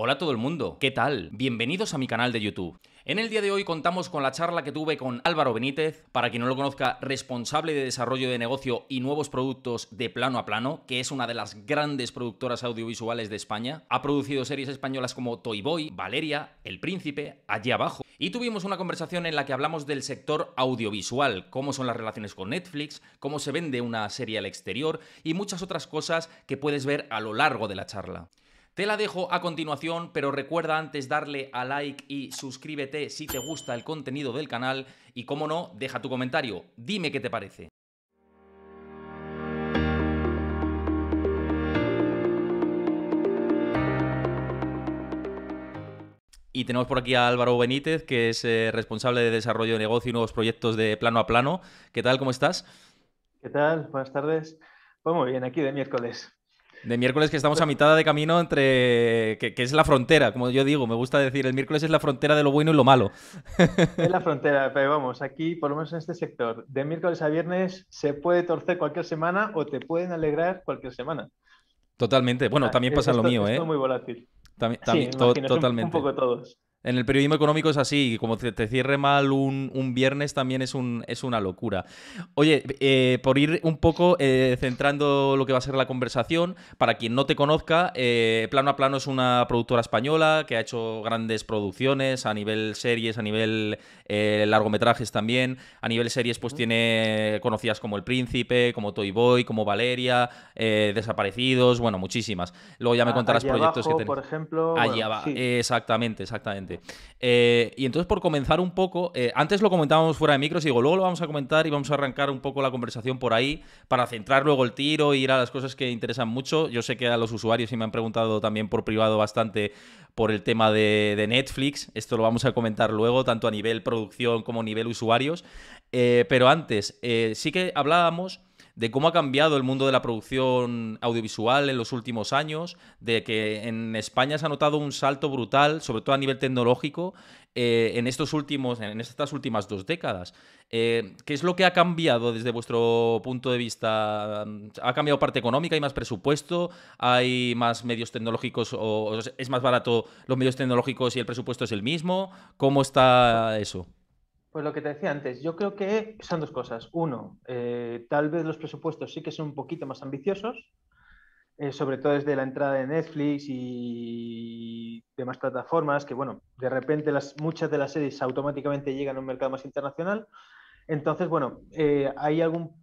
Hola a todo el mundo, ¿qué tal? Bienvenidos a mi canal de YouTube. En el día de hoy contamos con la charla que tuve con Álvaro Benítez, para quien no lo conozca, responsable de desarrollo de negocio y nuevos productos de plano a plano, que es una de las grandes productoras audiovisuales de España. Ha producido series españolas como Toy Boy, Valeria, El Príncipe, Allí Abajo. Y tuvimos una conversación en la que hablamos del sector audiovisual, cómo son las relaciones con Netflix, cómo se vende una serie al exterior y muchas otras cosas que puedes ver a lo largo de la charla. Te la dejo a continuación, pero recuerda antes darle a like y suscríbete si te gusta el contenido del canal y como no, deja tu comentario, dime qué te parece. Y tenemos por aquí a Álvaro Benítez, que es eh, responsable de desarrollo de negocio y nuevos proyectos de plano a plano. ¿Qué tal? ¿Cómo estás? ¿Qué tal? Buenas tardes. Pues muy bien, aquí de miércoles. De miércoles que estamos a mitad de camino entre. Que, es la frontera, como yo digo, me gusta decir, el miércoles es la frontera de lo bueno y lo malo. Es la frontera, pero vamos, aquí, por lo menos en este sector, de miércoles a viernes se puede torcer cualquier semana o te pueden alegrar cualquier semana. Totalmente. Bueno, ah, también pasa lo mío, ¿eh? Es muy volátil. También, sí, totalmente. Un poco todos. En el periodismo económico es así, y como te, cierre mal un, un, viernes también es, un, es una locura. Oye, eh, por ir un poco eh, centrando lo que va a ser la conversación, para quien no te conozca, eh, Plano a Plano es una productora española que ha hecho grandes producciones a nivel series, a nivel largometrajes también. A nivel series pues tiene conocidas como El Príncipe, como Toy Boy, como Valeria, Desaparecidos, bueno, muchísimas. Luego ya me ah, contarás proyectos que tenemos. Por ejemplo, allí Exactamente, exactamente. Eh, y entonces, por comenzar un poco, eh, antes lo comentábamos fuera de micros y luego lo vamos a comentar y vamos a arrancar un poco la conversación por ahí para centrar luego el tiro e ir a las cosas que interesan mucho. Yo sé que a los usuarios sí me han preguntado también por privado bastante por el tema de, Netflix. Esto lo vamos a comentar luego, tanto a nivel producción como a nivel usuarios. Eh, pero antes, sí que hablábamos de cómo ha cambiado el mundo de la producción audiovisual en los últimos años, de que en España se ha notado un salto brutal, sobre todo a nivel tecnológico, eh, en, estos últimos, en estas últimas dos décadas. Eh, ¿Qué es lo que ha cambiado desde vuestro punto de vista? ¿Ha cambiado parte económica? ¿Hay más presupuesto? ¿Hay más medios tecnológicos? ¿O es más barato los medios tecnológicos y el presupuesto es el mismo? ¿Cómo está eso? Pues lo que te decía antes, yo creo que son dos cosas. Uno, eh, tal vez los presupuestos sí que son un poquito más ambiciosos, eh, sobre todo desde la entrada de Netflix y demás plataformas, que bueno, de repente las, muchas de las series automáticamente llegan a un mercado más internacional. Entonces, bueno, eh, hay algún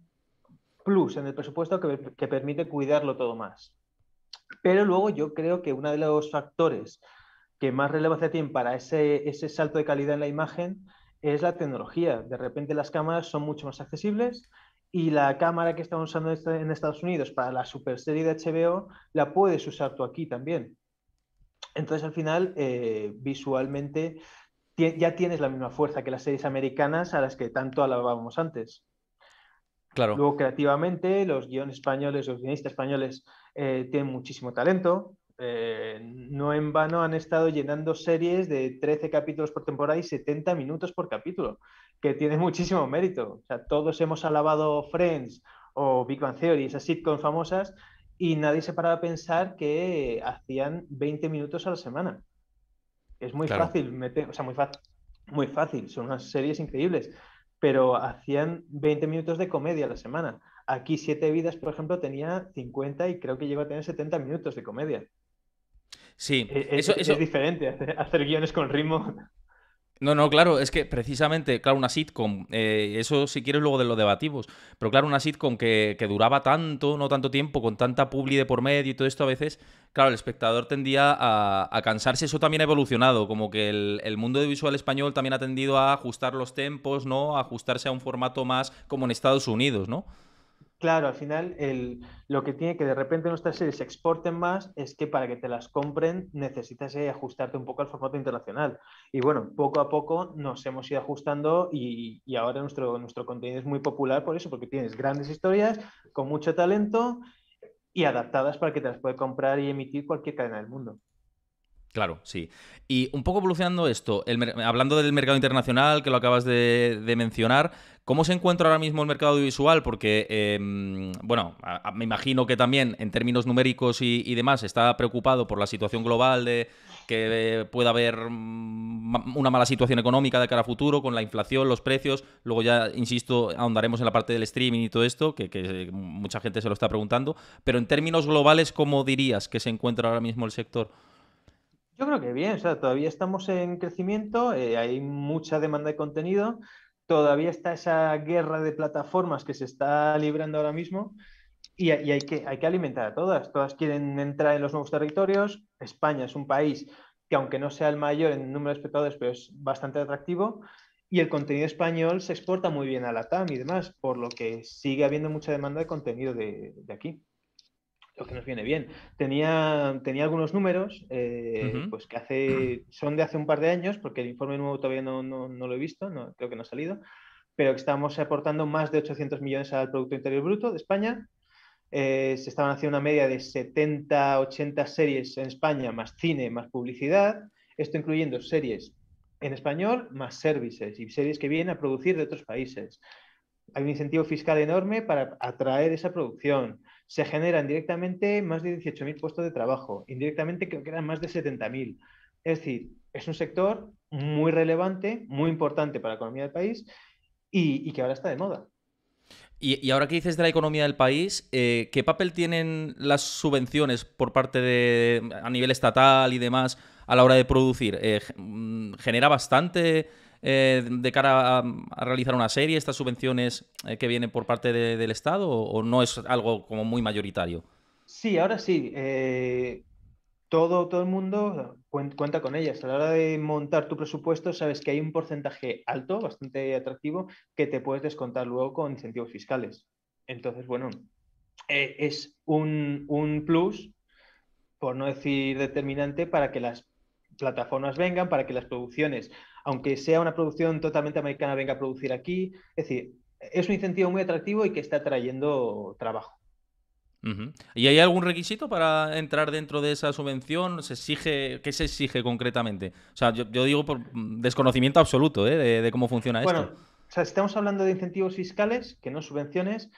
plus en el presupuesto que, permite cuidarlo todo más. Pero luego yo creo que uno de los factores que más relevancia tienen para ese, ese salto de calidad en la imagen es la tecnología. De repente las cámaras son mucho más accesibles y la cámara que estamos usando en Estados Unidos para la super serie de HBO la puedes usar tú aquí también. Entonces al final eh, visualmente ya tienes la misma fuerza que las series americanas a las que tanto alabábamos antes. Claro. Luego creativamente los guiones españoles, los guionistas españoles eh, tienen muchísimo talento. Eh, no en vano han estado llenando series de 13 capítulos por temporada y 70 minutos por capítulo, que tiene muchísimo mérito. todos hemos alabado Friends o Big Bang Theory, esas sitcoms famosas, y nadie se paraba a pensar que hacían 20 minutos a la semana. Es muy fácil, sea, muy, muy fácil, son unas series increíbles, pero hacían 20 minutos de comedia a la semana. Aquí Siete Vidas, por ejemplo, tenía 50 y creo que llegó a tener 70 minutos de comedia. Sí, eh, eso, es, diferente hacer guiones con ritmo. No, no, claro, es que precisamente, claro, una sitcom, eh, eso si quieres luego de los debativos, pero claro, una sitcom que, que, duraba tanto, no tanto tiempo, con tanta publi de por medio y todo esto a veces, claro, el espectador tendía a, cansarse, eso también ha evolucionado, como que el, mundo de visual español también ha tendido a ajustar los tempos, ¿no? A ajustarse a un formato más como en Estados Unidos, ¿no? Claro, al final lo que tiene que de repente nuestras series se exporten más es que para que te las compren necesitas eh, ajustarte un poco al formato internacional. Y bueno, poco a poco nos hemos ido ajustando y, ahora nuestro, nuestro contenido es muy popular por eso, porque tienes grandes historias con mucho talento y adaptadas para que te las pueda comprar y emitir cualquier cadena del mundo. Claro, sí. Y un poco evolucionando esto, hablando del mercado internacional que lo acabas de, mencionar, ¿cómo se encuentra ahora mismo el mercado audiovisual? Porque, em, bueno, me imagino que también en términos numéricos y, demás está preocupado por la situación global de que eh, pueda haber mm, una mala situación económica de cara a futuro con la inflación, los precios. Luego ya, insisto, ahondaremos en la parte del streaming y todo esto, que, que eh, mucha gente se lo está preguntando. Pero en términos globales, ¿cómo dirías que se encuentra ahora mismo el sector? Yo creo que bien, o sea, todavía estamos en crecimiento, eh, hay mucha demanda de contenido, todavía está esa guerra de plataformas que se está librando ahora mismo y, hay, que, hay que alimentar a todas. Todas quieren entrar en los nuevos territorios. España es un país que aunque no sea el mayor en número de espectadores, pero es bastante atractivo. Y el contenido español se exporta muy bien a la TAM y demás, por lo que sigue habiendo mucha demanda de contenido de aquí lo que nos viene bien. Tenía, tenía algunos números, eh, pues que hace, son de hace un par de años, porque el informe nuevo todavía no, lo he visto, no, creo que no ha salido, pero que estamos aportando más de 800 millones al Producto Interior Bruto de España. Eh, se estaban haciendo una media de 70, 80 series en España, más cine, más publicidad, esto incluyendo series en español, más services y series que vienen a producir de otros países. Hay un incentivo fiscal enorme para atraer esa producción se generan directamente más de 18.000 puestos de trabajo, indirectamente creo que eran más de 70.000. Es decir, es un sector muy relevante, muy importante para la economía del país y, que ahora está de moda. Y, ahora qué dices de la economía del país, eh, ¿qué papel tienen las subvenciones por parte de a nivel estatal y demás a la hora de producir? Eh, mm, ¿Genera bastante? Eh, de cara a, realizar una serie, estas subvenciones eh, que vienen por parte del Estado o, no es algo como muy mayoritario? Sí, ahora sí. Eh, todo, todo el mundo cuenta con ellas. A la hora de montar tu presupuesto, sabes que hay un porcentaje alto, bastante atractivo, que te puedes descontar luego con incentivos fiscales. Entonces, bueno, es un, un plus, por no decir determinante, para que las plataformas vengan, para que las producciones aunque sea una producción totalmente americana, venga a producir aquí. Es decir, es un incentivo muy atractivo y que está trayendo trabajo. ¿Y hay algún requisito para entrar dentro de esa subvención? ¿Se exige, ¿Qué se exige concretamente? O sea, yo, digo por desconocimiento absoluto ¿eh? de, cómo funciona bueno, esto. O estamos hablando de incentivos fiscales, que no subvenciones.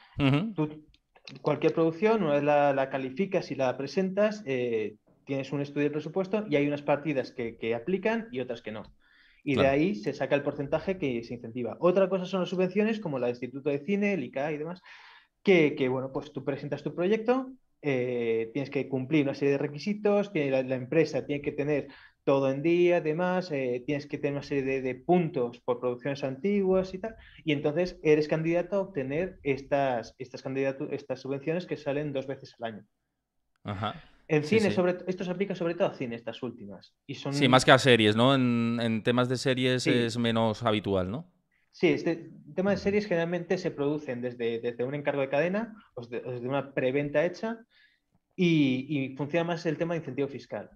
cualquier producción, una vez la, calificas y la presentas, eh, tienes un estudio de presupuesto y hay unas partidas que aplican y otras que no. Y de ahí se saca el porcentaje que se incentiva. Otra cosa son las subvenciones, como la del Instituto de Cine, el ICA y demás, que, bueno, pues tú presentas tu proyecto, eh, tienes que cumplir una serie de requisitos, la, empresa tiene que tener todo en día, además, eh, tienes que tener una serie de, puntos por producciones antiguas y tal, y entonces eres candidato a obtener estas, estas, estas subvenciones que salen dos veces al año. Ajá. En cine, esto se aplica sobre todo a cine, estas últimas. Y son... Sí, más que a series, ¿no? En, temas de series es menos habitual, ¿no? Sí, este tema de series generalmente se producen desde, desde un encargo de cadena o desde, una preventa hecha y, funciona más el tema de incentivo fiscal.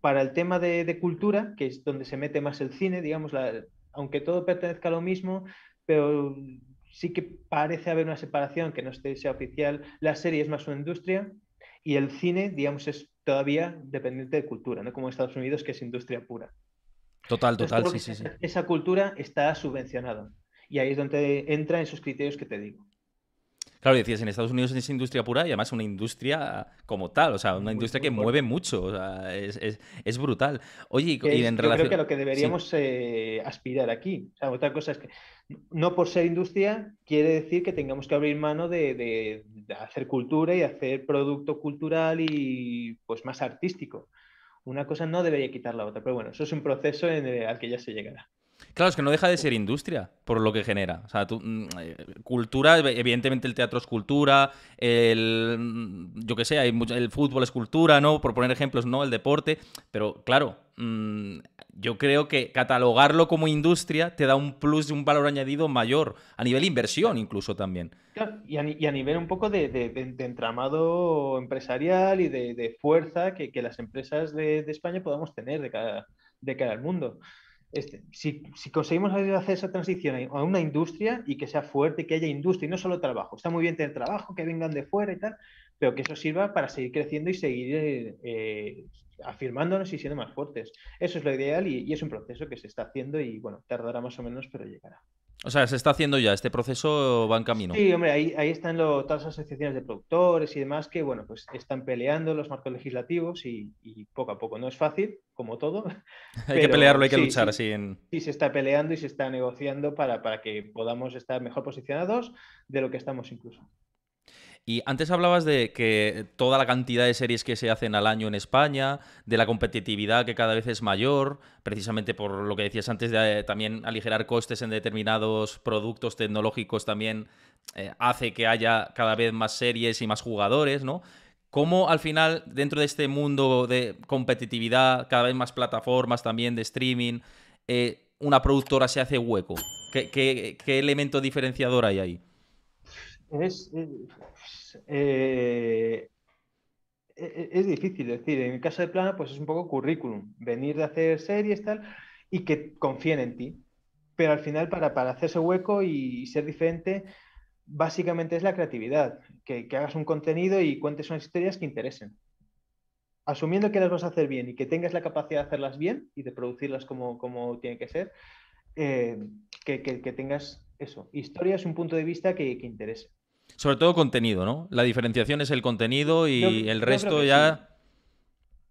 Para el tema de, cultura, que es donde se mete más el cine, digamos, aunque todo pertenezca a lo mismo, pero sí que parece haber una separación que no esté, sea oficial, la serie es más una industria y el cine, digamos, es todavía dependiente de cultura, ¿no? Como Estados Unidos, que es industria pura. Total, total, sí, sí, sí. Esa cultura está subvencionada. Y ahí es donde entra esos criterios que te digo. Claro, decías, en Estados Unidos es industria pura y además una industria como tal, o sea, una industria que mueve mucho, o sea, es, brutal. Oye, y en yo creo que lo que deberíamos eh, aspirar aquí, o sea, otra cosa es que no por ser industria quiere decir que tengamos que abrir mano de, hacer cultura y hacer producto cultural y pues más artístico una cosa no debería quitar la otra. Pero bueno, eso es un proceso al que ya se llegará. Claro, es que no deja de ser industria por lo que genera. O mm, eh, cultura, evidentemente el teatro es cultura, el, yo qué sé, el fútbol es cultura, ¿no? Por poner ejemplos, ¿no? El deporte. Pero claro, mm, yo creo que catalogarlo como industria te da un plus, un valor añadido mayor, a nivel inversión incluso también. y a, nivel un poco de, entramado empresarial y de, fuerza que, las empresas de, España podamos tener de cara de mundo. Este, si, si, conseguimos hacer esa transición a una industria y que sea fuerte, que haya industria y no solo trabajo, está muy bien tener trabajo, que vengan de fuera y tal, pero que eso sirva para seguir creciendo y seguir eh, afirmándonos y siendo más fuertes. Eso es lo ideal y, es un proceso que se está haciendo y bueno, tardará más o menos, pero llegará. O sea, se está haciendo ya, este proceso va en camino. Sí, hombre, ahí, están todas las asociaciones de productores y demás que, bueno, pues están peleando los marcos legislativos y, poco a poco. No es fácil, como todo. hay que pelearlo, hay que luchar. así en... sí, se está peleando y se está negociando para, para que podamos estar mejor posicionados de lo que estamos incluso. Y antes hablabas de que toda la cantidad de series que se hacen al año en España, de la competitividad que cada vez es mayor, precisamente por lo que decías antes de eh, también aligerar costes en determinados productos tecnológicos también eh, hace que haya cada vez más series y más jugadores, ¿no? ¿Cómo al final, dentro de este mundo de competitividad, cada vez más plataformas también de streaming, eh, una productora se hace hueco? ¿Qué, qué elemento diferenciador hay ahí? Es, eh, e-, e-, es, difícil, decir, en el caso de Plana pues es un poco currículum, venir de hacer series, tal, y que confíen en ti. Pero al final, para, para hacerse hueco y ser diferente, básicamente es la creatividad, que, hagas un contenido y cuentes unas historias que interesen. Asumiendo que las vas a hacer bien y que tengas la capacidad de hacerlas bien y de producirlas como, como tiene que ser, eh, que, tengas eso, historia es un punto de vista que, que interese. Sobre todo contenido, ¿no? La diferenciación es el contenido y el resto ya...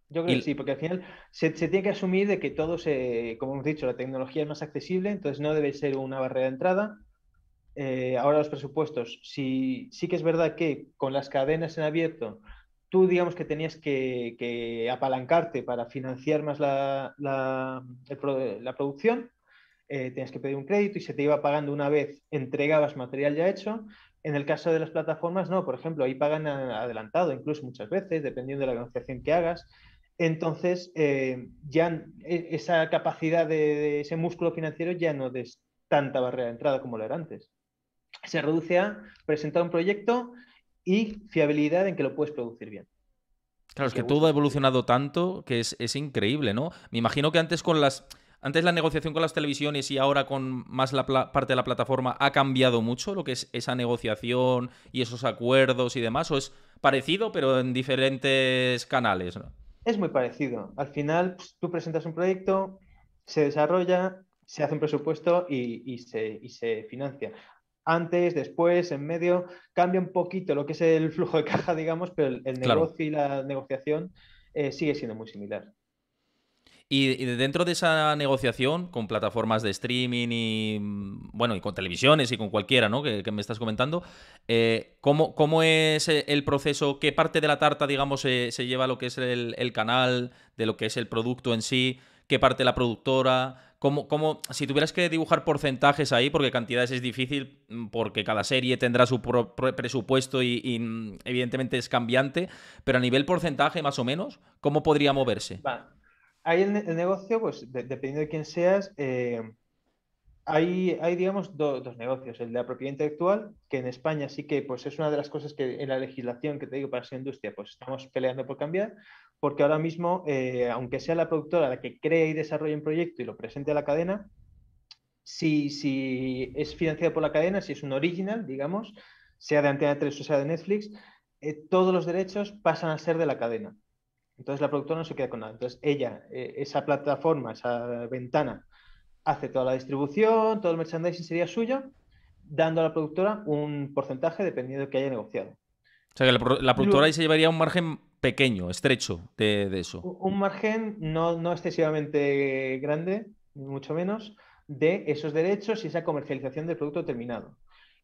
Yo creo que sí, porque al final se, tiene que asumir de que todo se, como hemos dicho, la tecnología es más accesible, entonces no debe ser una barrera de entrada. Eh, ahora los presupuestos, sí que es verdad que con las cadenas en abierto, tú digamos que tenías que, apalancarte para financiar más la, producción, eh, tenías que pedir un crédito y se te iba pagando una vez entregabas material ya hecho, en el caso de las plataformas, no, por ejemplo, ahí pagan adelantado, incluso muchas veces, dependiendo de la negociación que hagas. Entonces, eh, ya e, esa capacidad de, ese músculo financiero ya no es tanta barrera de entrada como lo era antes. Se reduce a presentar un proyecto y fiabilidad en que lo puedes producir bien. Claro, es que todo ha evolucionado tanto que es increíble, ¿no? Me imagino que antes con las antes la negociación con las televisiones y ahora con más la parte de la plataforma ha cambiado mucho lo que es esa negociación y esos acuerdos y demás, o es parecido pero en diferentes canales. Es muy parecido. Al final pues, tú presentas un proyecto, se desarrolla, se hace un presupuesto y, se, financia antes, después, en medio, cambia un poquito lo que es el flujo de caja, digamos, pero el, negocio y la negociación eh, sigue siendo muy similar. Y, dentro de esa negociación con plataformas de streaming y, mm, bueno, y con televisiones y con cualquiera, ¿no? Que, me estás comentando, eh, ¿cómo, ¿cómo, es eh, el proceso? ¿Qué parte de la tarta, digamos, se, lleva lo que es el, canal, de lo que es el producto en sí? ¿Qué parte la productora? ¿Cómo cómo? si tuvieras que dibujar porcentajes ahí, porque cantidades es difícil, mm, porque cada serie tendrá su presupuesto y, mm, evidentemente es cambiante, pero a nivel porcentaje más o menos, ¿cómo podría moverse? ahí el, negocio, pues dependiendo de quién seas, eh, hay, digamos, dos negocios. El de la propiedad intelectual, que en España sí que pues, es una de las cosas que en la legislación que te digo para ser industria, pues estamos peleando por cambiar, porque ahora mismo, eh, aunque sea la productora la que crea y desarrolla un proyecto y lo presente a la cadena, si, si es financiado por la cadena, si es un original, digamos, sea de Antena 3 o sea de Netflix, eh, todos los derechos pasan a ser de la cadena. Entonces la productora no se queda con nada. Entonces ella, eh, esa plataforma, esa ventana, hace toda la distribución, todo el merchandising sería suyo, dando a la productora un porcentaje dependiendo de que haya negociado. O sea que la, productora ahí se llevaría un margen pequeño, estrecho de, eso. Un margen no, excesivamente grande, mucho menos, de esos derechos y esa comercialización del producto terminado.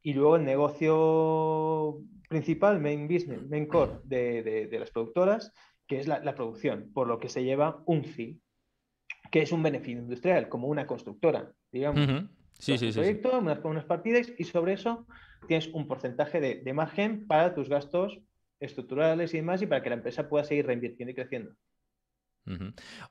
Y luego el negocio principal, main business, main core de las productoras, que es la, producción, por lo que se lleva un fee, que es un beneficio industrial, como una constructora, digamos. proyecto, Unas, partidas y sobre eso tienes un porcentaje de, de margen para tus gastos estructurales y demás y para que la empresa pueda seguir reinvirtiendo y creciendo.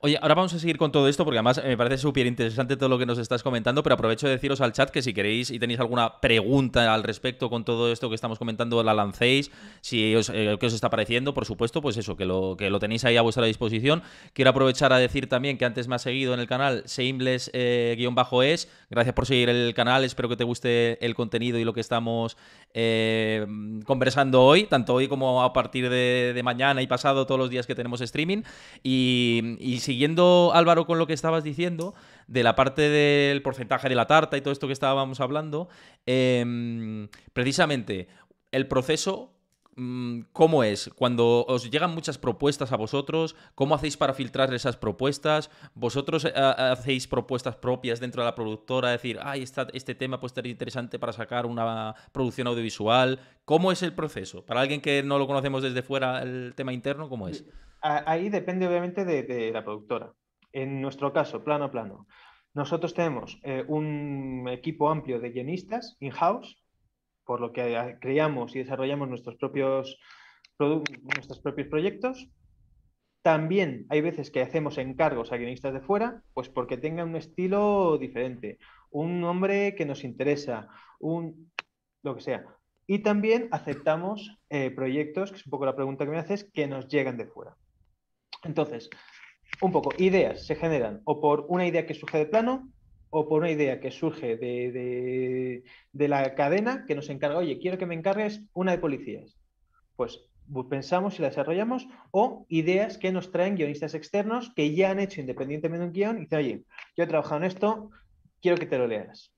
Oye, ahora vamos a seguir con todo esto porque además eh, me parece súper interesante todo lo que nos estás comentando, pero aprovecho de deciros al chat que si queréis y tenéis alguna pregunta al respecto con todo esto que estamos comentando, la lancéis, si os, eh, os está pareciendo, por supuesto, pues eso, que lo, que lo tenéis ahí a vuestra disposición. Quiero aprovechar a decir también que antes me has seguido en el canal Seimbles-es, eh, gracias por seguir el canal, espero que te guste el contenido y lo que estamos eh, conversando hoy, tanto hoy como a partir de, mañana y pasado, todos los días que tenemos streaming. Y, siguiendo, Álvaro, con lo que estabas diciendo, de la parte del porcentaje de la tarta y todo esto que estábamos hablando, em, precisamente el proceso Mm, ¿Cómo es? Cuando os llegan muchas propuestas a vosotros, ¿cómo hacéis para filtrar esas propuestas? ¿Vosotros eh, hacéis propuestas propias dentro de la productora? Decir, ay, está este tema puede estar interesante para sacar una producción audiovisual. ¿Cómo es el proceso? Para alguien que no lo conocemos desde fuera, el tema interno, ¿cómo es? Ahí depende obviamente de, la productora. En nuestro caso, plano a plano. Nosotros tenemos eh, un equipo amplio de guionistas in-house por lo que creamos y desarrollamos nuestros propios, nuestros propios proyectos. También hay veces que hacemos encargos a guionistas de fuera, pues porque tengan un estilo diferente, un nombre que nos interesa, un lo que sea. Y también aceptamos eh, proyectos, que es un poco la pregunta que me haces, que nos llegan de fuera. Entonces, un poco, ideas se generan o por una idea que surge de plano, o por una idea que surge de, la cadena que nos encarga, oye, quiero que me encargues una de policías. Pues pensamos y la desarrollamos, o ideas que nos traen guionistas externos que ya han hecho independientemente un guión y dicen, oye, yo he trabajado en esto, quiero que te lo leas.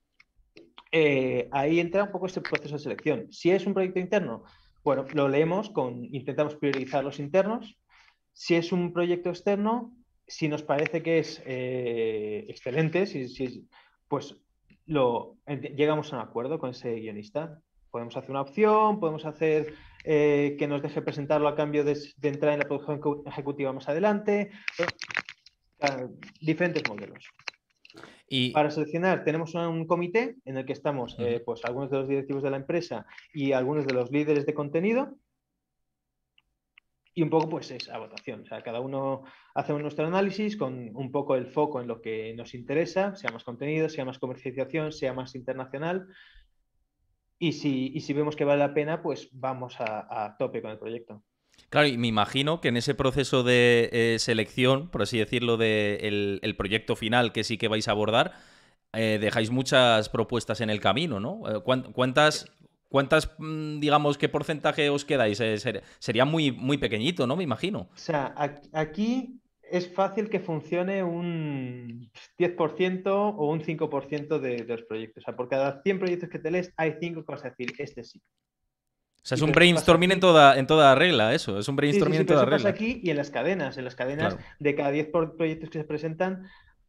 Eh, ahí entra un poco este proceso de selección. Si es un proyecto interno, bueno, lo leemos, con, intentamos priorizar los internos. Si es un proyecto externo, si nos parece que es eh, excelente, si, si, pues llegamos a un acuerdo con ese guionista. Podemos hacer una opción, podemos hacer eh, que nos deje presentarlo a cambio de, entrar en la producción ejecutiva más adelante. Eh, diferentes modelos. Y... Para seleccionar tenemos un comité en el que estamos pues, algunos de los directivos de la empresa y algunos de los líderes de contenido y un poco pues es a votación, o sea, cada uno hace nuestro análisis con un poco el foco en lo que nos interesa, sea más contenido, sea más comercialización, sea más internacional. Y si, vemos que vale la pena, pues vamos a, tope con el proyecto. Claro, y me imagino que en ese proceso de eh, selección, por así decirlo, del proyecto final que sí que vais a abordar, eh, dejáis muchas propuestas en el camino, ¿no? Eh, ¿Cuántas, ¿Cuántas, mm, digamos, qué porcentaje os quedáis? Eh, sería muy, muy pequeñito, ¿no? Me imagino. O sea, aquí es fácil que funcione un 10% o un 5% de, de, los proyectos. O sea, por cada 100 proyectos que te lees, hay 5 que vas a decir, este sí. O sea, es un brainstorming en toda, en toda regla, eso. Es un brainstorming en toda regla. aquí y en las cadenas. En las cadenas de cada 10 proyectos que se presentan,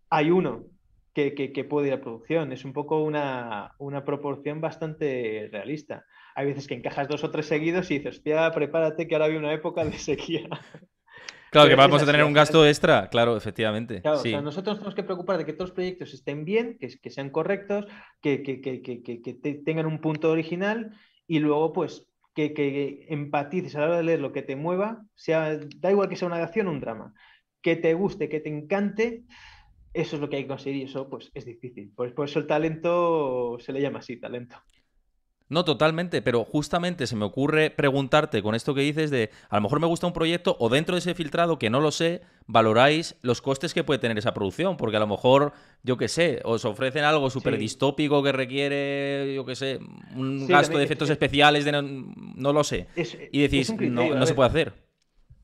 hay uno que, puede ir a producción. Es un poco una, proporción bastante realista. Hay veces que encajas dos o tres seguidos y dices, hostia, prepárate que ahora viene una época de sequía. Claro, que vamos a tener un gasto extra, claro, efectivamente. Claro, sí. o sea, nosotros tenemos que preocupar de que todos los proyectos estén bien, que, que sean correctos, que, tengan un punto original y luego, pues, que, empatices a la hora de leer lo que te mueva, sea, da igual que sea una acción o un drama, que te guste, que te encante, eso es lo que hay que conseguir y eso pues es difícil. Por, eso el talento se le llama así, talento. No, totalmente, pero justamente se me ocurre preguntarte con esto que dices de, a lo mejor me gusta un proyecto o dentro de ese filtrado que no lo sé, valoráis los costes que puede tener esa producción, porque a lo mejor, yo qué sé, os ofrecen algo súper distópico que requiere, yo qué sé, un gasto de efectos especiales, de no, lo sé. y decís, no, no se puede hacer.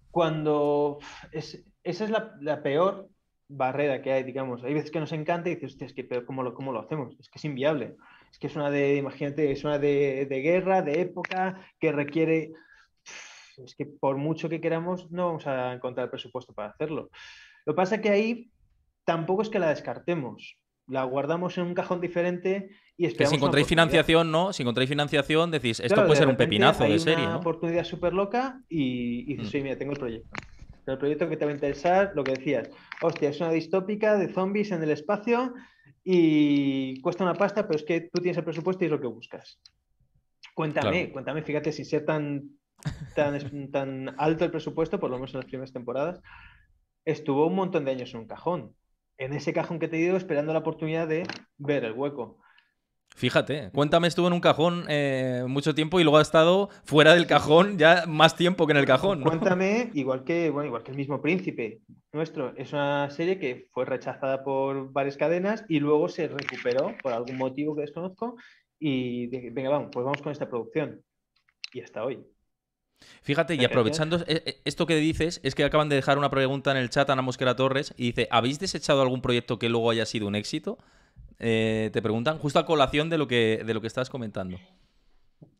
Cuando esa es la peor barrera que hay, digamos. Hay veces que nos encanta y dices, que, pero ¿cómo lo, cómo lo hacemos? Es que es inviable. Es que es una de, imagínate, es una de, de guerra, de época, que requiere... Es que por mucho que queramos, no vamos a encontrar presupuesto para hacerlo. Lo que pasa es que ahí tampoco es que la descartemos. La guardamos en un cajón diferente y esperamos. Que si encontráis financiación, ¿no? Si encontráis financiación, decís, esto puede ser un pepinazo de serie. Una oportunidad súper loca y, y dices, mm. mira, tengo el proyecto el proyecto que te va a interesar, lo que decías, hostia, es una distópica de zombies en el espacio y cuesta una pasta, pero es que tú tienes el presupuesto y es lo que buscas. Cuéntame, cuéntame, fíjate, si ser tan, tan, tan alto el presupuesto, por lo menos en las primeras temporadas, estuvo un montón de años en un cajón. En ese cajón que te he esperando la oportunidad de ver el hueco. Fíjate, Cuéntame estuvo en un cajón eh, mucho tiempo y luego ha estado fuera del cajón ya más tiempo que en el cajón. Cuéntame, igual que, bueno, igual que el mismo príncipe nuestro, es una serie que fue rechazada por varias cadenas y luego se recuperó por algún motivo que desconozco y venga, vamos, pues vamos con esta producción. Y hasta hoy. Fíjate, y aprovechando eh, eh, esto que dices, es que acaban de dejar una pregunta en el chat a Ana Mosquera Torres y dice, ¿habéis desechado algún proyecto que luego haya sido un éxito? Eh, te preguntan justo a colación de lo que, de lo que estás comentando.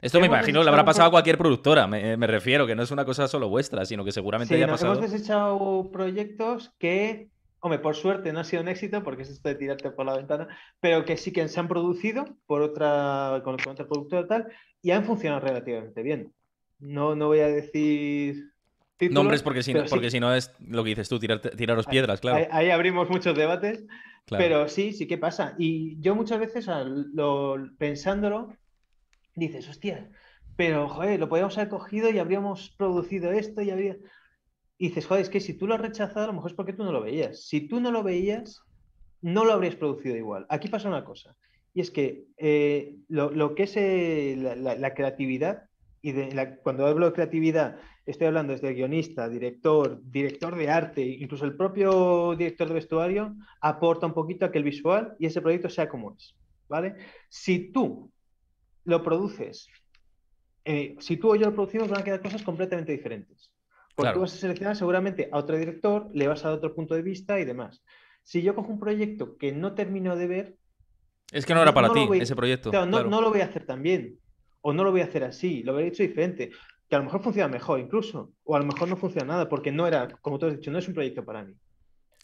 Esto me imagino le habrá pasado a cualquier productora, eh, me, refiero, que no es una cosa solo vuestra, sino que seguramente ya haya pasado. Hemos desechado proyectos que, hombre, por suerte no ha sido un éxito, porque es esto de tirarte por la ventana, pero que sí que se han producido por otra, con, otra productora tal, y han funcionado relativamente bien. No, no voy a decir Títulos, Nombres porque si, no, es lo que dices tú, tiraros piedras, claro. ahí abrimos muchos debates, pero sí, sí ¿qué pasa. Y yo muchas veces, pensándolo, dices, hostia, pero joder, lo podríamos haber cogido y habríamos producido esto y habría. Y dices, joder, es que si tú lo has rechazado, a lo mejor es porque tú no lo veías. Si tú no lo veías, no lo habrías producido igual. Aquí pasa una cosa, y es que eh, lo, que es eh, la, creatividad, y cuando hablo de creatividad estoy hablando desde guionista, director, director de arte, incluso el propio director de vestuario, aporta un poquito a que el visual y ese proyecto sea como es. ¿Vale? Si tú lo produces, eh, si tú o yo lo producimos, van a quedar cosas completamente diferentes. Porque tú vas a seleccionar seguramente a otro director, le vas a dar otro punto de vista y demás. Si yo cojo un proyecto que no termino de ver. Es que no era para ti ese proyecto. no, lo voy a hacer tan bien. O no lo voy a hacer así, lo voy a hecho diferente que a lo mejor funciona mejor incluso, o a lo mejor no funciona nada, porque no era, como tú has dicho, no es un proyecto para mí.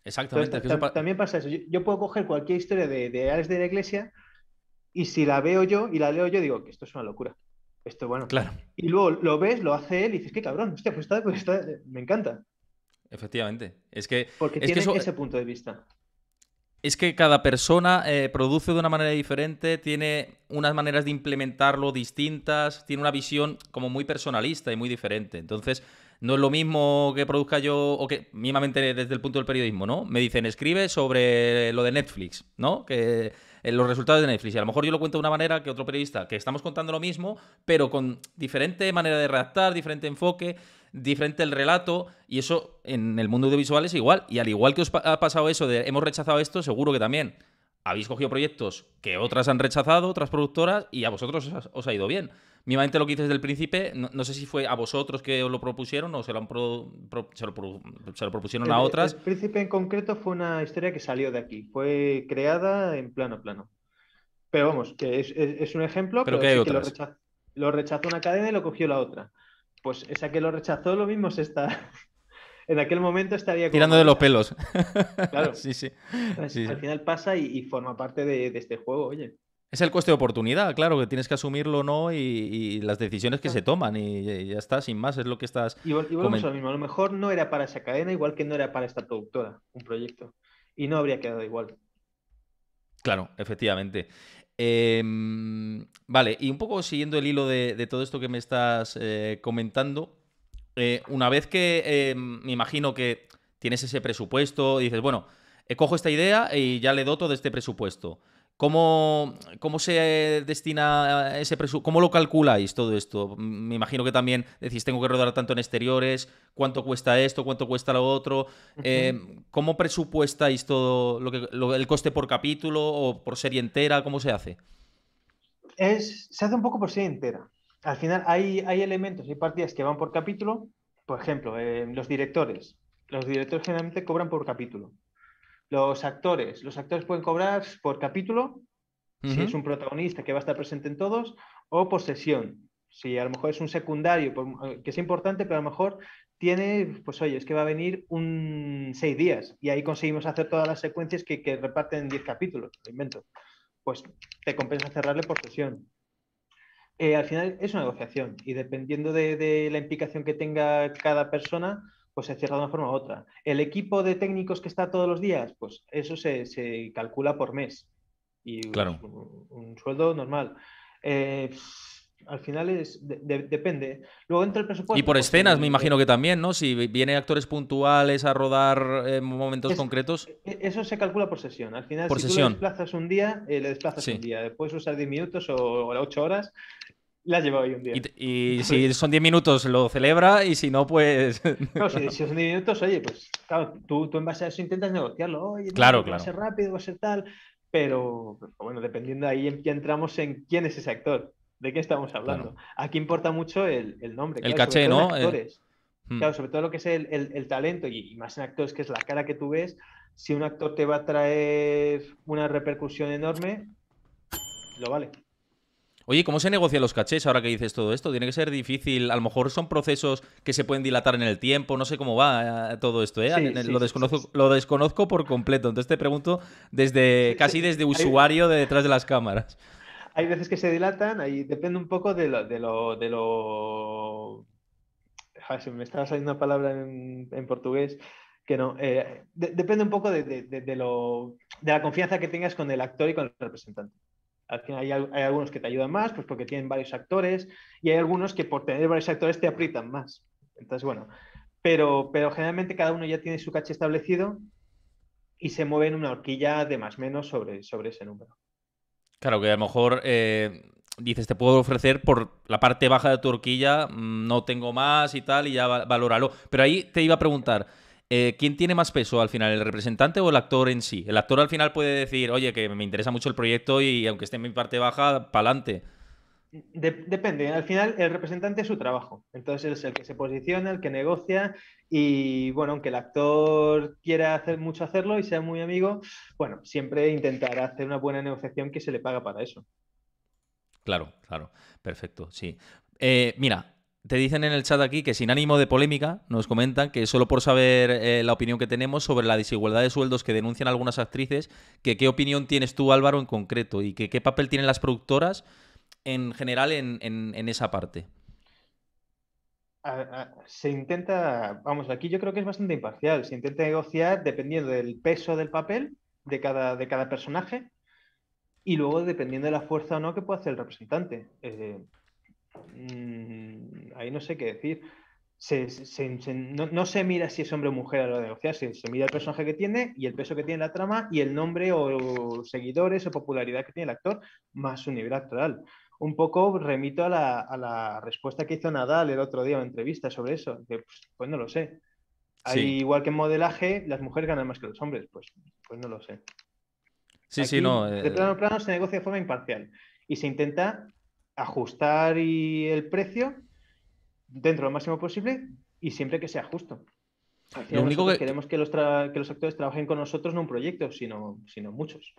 Exactamente. también pasa eso. Yo, puedo coger cualquier historia de, de de la Iglesia y si la veo yo y la leo yo, digo que esto es una locura. Esto, bueno. Claro. Y luego lo ves, lo hace él y dices, qué cabrón, hostia, pues, pues eh, me encanta. Efectivamente. Es que. Porque es ese punto de vista es que cada persona eh, produce de una manera diferente, tiene unas maneras de implementarlo distintas, tiene una visión como muy personalista y muy diferente. Entonces, no es lo mismo que produzca yo, o que mínimamente desde el punto del periodismo, ¿no? Me dicen, escribe sobre lo de Netflix, ¿no? Que eh, los resultados de Netflix. Y a lo mejor yo lo cuento de una manera que otro periodista, que estamos contando lo mismo, pero con diferente manera de redactar, diferente enfoque diferente el relato y eso en el mundo audiovisual es igual. Y al igual que os ha pasado eso de hemos rechazado esto, seguro que también habéis cogido proyectos que otras han rechazado, otras productoras, y a vosotros os ha, ido bien. Mimamente lo que dices del príncipe, no, sé si fue a vosotros que os lo propusieron o se lo, se lo, propusieron a otras. El príncipe en concreto fue una historia que salió de aquí, fue creada en plano plano. Pero vamos, que es, un ejemplo, pero, que, lo, rechazó, lo, rechazó, una cadena y lo cogió la otra pues esa que lo rechazó, lo mismo se está. en aquel momento estaría. Tirando de los pelos. Claro. sí, sí. Al final pasa y, forma parte de, este juego, oye. Es el coste de oportunidad, claro, que tienes que asumirlo o no y, las decisiones que se toman y, ya está, sin más, es lo que estás. Y, volvemos a lo mismo, a lo mejor no era para esa cadena, igual que no era para esta productora, un proyecto. Y no habría quedado igual. Claro, efectivamente. Em, vale, y un poco siguiendo el hilo de, todo esto que me estás eh, comentando, eh, una vez que em, me imagino que tienes ese presupuesto, dices, bueno, eh, cojo esta idea y ya le doto de este presupuesto. ¿Cómo, ¿Cómo, se destina ese presupuesto? ¿Cómo lo calculáis todo esto? Me imagino que también decís, tengo que rodar tanto en exteriores, cuánto cuesta esto, cuánto cuesta lo otro. Eh, ¿Cómo presupuestáis todo lo que, el coste por capítulo o por serie entera? ¿Cómo se hace? se hace un poco por serie entera. Al final hay, hay elementos, hay partidas que van por capítulo. Por ejemplo, eh, los directores. Los directores generalmente cobran por capítulo. Los actores. Los actores pueden cobrar por capítulo, si es un protagonista que va a estar presente en todos, o por sesión. Si a lo mejor es un secundario, eh, que es importante, pero a lo mejor tiene, pues oye, es que va a venir un seis días y ahí conseguimos hacer todas las secuencias que, reparten 10 capítulos, lo invento. Pues te compensa cerrarle por sesión. Eh, al final es una negociación y dependiendo de, la implicación que tenga cada persona, pues se cierra de una forma u otra. El equipo de técnicos que está todos los días, pues eso se, calcula por mes. Y un, sueldo normal. Eh, al final es depende. Luego entra el presupuesto. Y por pues, escenas, me eh, imagino que también, ¿no? Si vienen actores puntuales a rodar eh, momentos concretos. E, e, eso se calcula por sesión. Al final, si tú le desplazas un día, le desplazas un día. Después usar 10 minutos o 8 horas y, si son 10 minutos lo celebra y si no, pues. No, si, son 10 minutos, oye, pues claro, tú, en base a eso intentas negociarlo. Oye, claro, va a ser rápido, va a ser tal. Pero, bueno, dependiendo de ahí en entramos en quién es ese actor, de qué estamos hablando. Aquí importa mucho el, el nombre. El caché, ¿no? Hmm. Claro, sobre todo lo que es el, talento y más en actores, que es la cara que tú ves. Si un actor te va a traer una repercusión enorme, lo vale. Oye, ¿cómo se negocian los cachés ahora que dices todo esto? Tiene que ser difícil. A lo mejor son procesos que se pueden dilatar en el tiempo. No sé cómo va eh, todo esto. lo, desconozco, por completo. Entonces te pregunto desde casi desde usuario de detrás de las cámaras. Hay veces que se dilatan, ahí depende un poco de lo, de lo, me estaba saliendo una palabra en, portugués que no. Eh, depende un poco de la confianza que tengas con el actor y con el representante. Hay, hay, algunos que te ayudan más, pues porque tienen varios actores, y hay algunos que por tener varios actores te aprietan más. Entonces, bueno, pero, pero generalmente cada uno ya tiene su caché establecido y se mueve en una horquilla de más menos sobre, sobre ese número. Claro, que a lo mejor eh, dices, te puedo ofrecer por la parte baja de tu horquilla, mm, no tengo más y tal, y ya valóralo. Pero ahí te iba a preguntar. Eh, ¿Quién tiene más peso al final, el representante o el actor en sí? El actor al final puede decir, oye, que me interesa mucho el proyecto y aunque esté en mi parte baja, pa'lante. depende, al final el representante es su trabajo, entonces es el que se posiciona, el que negocia y bueno, aunque el actor quiera hacer mucho hacerlo y sea muy amigo, bueno, siempre intentará hacer una buena negociación que se le paga para eso. Claro, claro, perfecto, sí. Eh, mira, te dicen en el chat aquí que sin ánimo de polémica nos comentan que solo por saber eh, la opinión que tenemos sobre la desigualdad de sueldos que denuncian algunas actrices, que qué opinión tienes tú Álvaro en concreto y que qué papel tienen las productoras en general en, esa parte. se intenta, vamos, aquí yo creo que es bastante imparcial, se intenta negociar dependiendo del peso del papel de cada, de cada personaje y luego dependiendo de la fuerza o no que pueda hacer el representante. Eh, Mm, ahí no sé qué decir. no, se mira si es hombre o mujer a lo de negociar, se, mira el personaje que tiene y el peso que tiene la trama y el nombre o, seguidores o popularidad que tiene el actor más su nivel actoral. Un poco remito a la, respuesta que hizo Nadal el otro día en entrevista sobre eso. Pues, pues, no lo sé. igual que en modelaje, las mujeres ganan más que los hombres. Pues, pues no lo sé. Sí, sí, no. De eh, plano a plano se negocia de forma imparcial y se intenta ajustar y el precio dentro lo máximo posible y siempre que sea justo. lo único que... queremos que los, que los actores trabajen con nosotros no un proyecto, sino, sino muchos.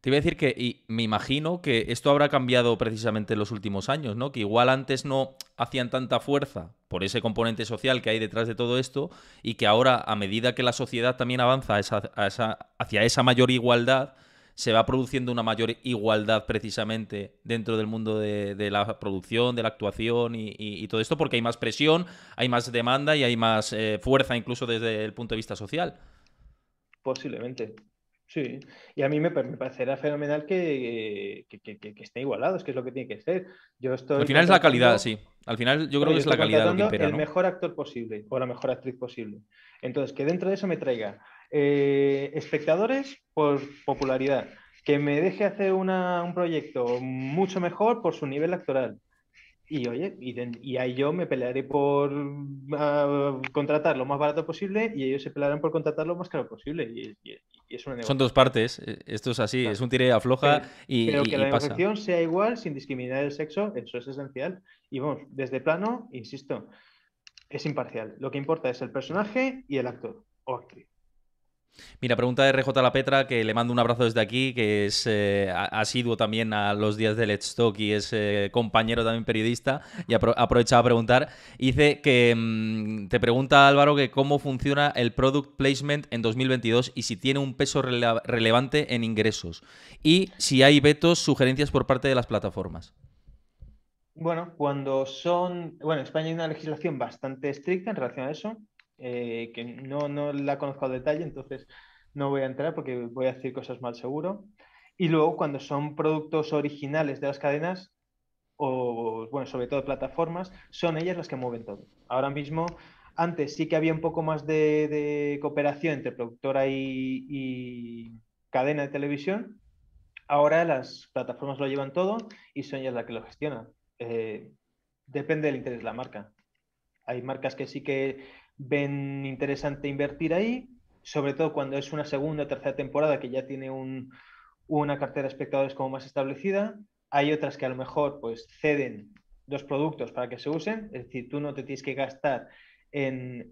Te iba a decir que y me imagino que esto habrá cambiado precisamente en los últimos años, ¿no? Que igual antes no hacían tanta fuerza por ese componente social que hay detrás de todo esto y que ahora, a medida que la sociedad también avanza hacia esa mayor igualdad, se va produciendo una mayor igualdad precisamente dentro del mundo de, la producción, de la actuación y, todo esto, porque hay más presión, hay más demanda y hay más eh, fuerza incluso desde el punto de vista social. Posiblemente. Sí, y a mí me, parecerá fenomenal que, que, que, que, esté igualado, es que es lo que tiene que ser. Yo estoy Al final es la calidad, sí. Al final yo creo que es la calidad lo que impera. El mejor actor posible o la mejor actriz posible. Entonces, que dentro de eso me traiga eh, espectadores por popularidad, que me deje hacer un proyecto mucho mejor por su nivel actoral. Y oye, y, ahí yo me pelearé por ah, contratar lo más barato posible y ellos se pelearán por contratar lo más caro posible. Y, Son dos partes, eh, esto es así, es un tiré afloja pero, y. que la negociación sea igual sin discriminar el sexo, eso es esencial. Y vamos, desde plano, insisto, es imparcial. Lo que importa es el personaje y el actor o actriz. Mira, pregunta de RJ La Petra, que le mando un abrazo desde aquí, que es eh, asiduo también a los días de Let's Talk y es eh, compañero también periodista, y aprovechaba a preguntar. Dice que mm, te pregunta Álvaro que cómo funciona el product placement en 2022 y si tiene un peso relevante en ingresos. Y si hay vetos, sugerencias por parte de las plataformas. Bueno, cuando son. Bueno, España hay una legislación bastante estricta en relación a eso eh, que no, no la conozco a detalle, entonces no voy a entrar porque voy a decir cosas mal seguro. Y luego cuando son productos originales de las cadenas, o bueno, sobre todo plataformas, son ellas las que mueven todo. Ahora mismo, antes sí que había un poco más de, cooperación entre productora y, cadena de televisión. Ahora las plataformas lo llevan todo y son ellas las que lo gestionan. Eh, depende del interés de la marca. Hay marcas que sí que ven interesante invertir ahí, sobre todo cuando es una segunda o tercera temporada que ya tiene una cartera de espectadores como más establecida. Hay otras que a lo mejor pues ceden los productos para que se usen, es decir, tú no te tienes que gastar en,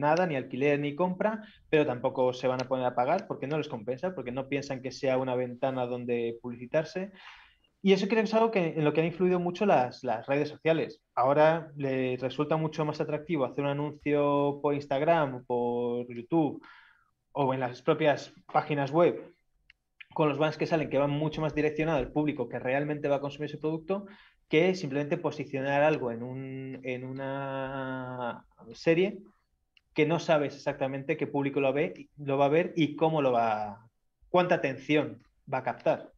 nada, ni alquiler ni compra, pero tampoco se van a poner a pagar porque no les compensa, porque no piensan que sea una ventana donde publicitarse. Y eso creo que es algo que, en lo que han influido mucho las, redes sociales. Ahora le resulta mucho más atractivo hacer un anuncio por Instagram, por YouTube o en las propias páginas web con los banners que salen que van mucho más direccionado al público que realmente va a consumir ese producto que simplemente posicionar algo en, una serie que no sabes exactamente qué público lo, ve, lo va a ver y cómo lo va, cuánta atención va a captar.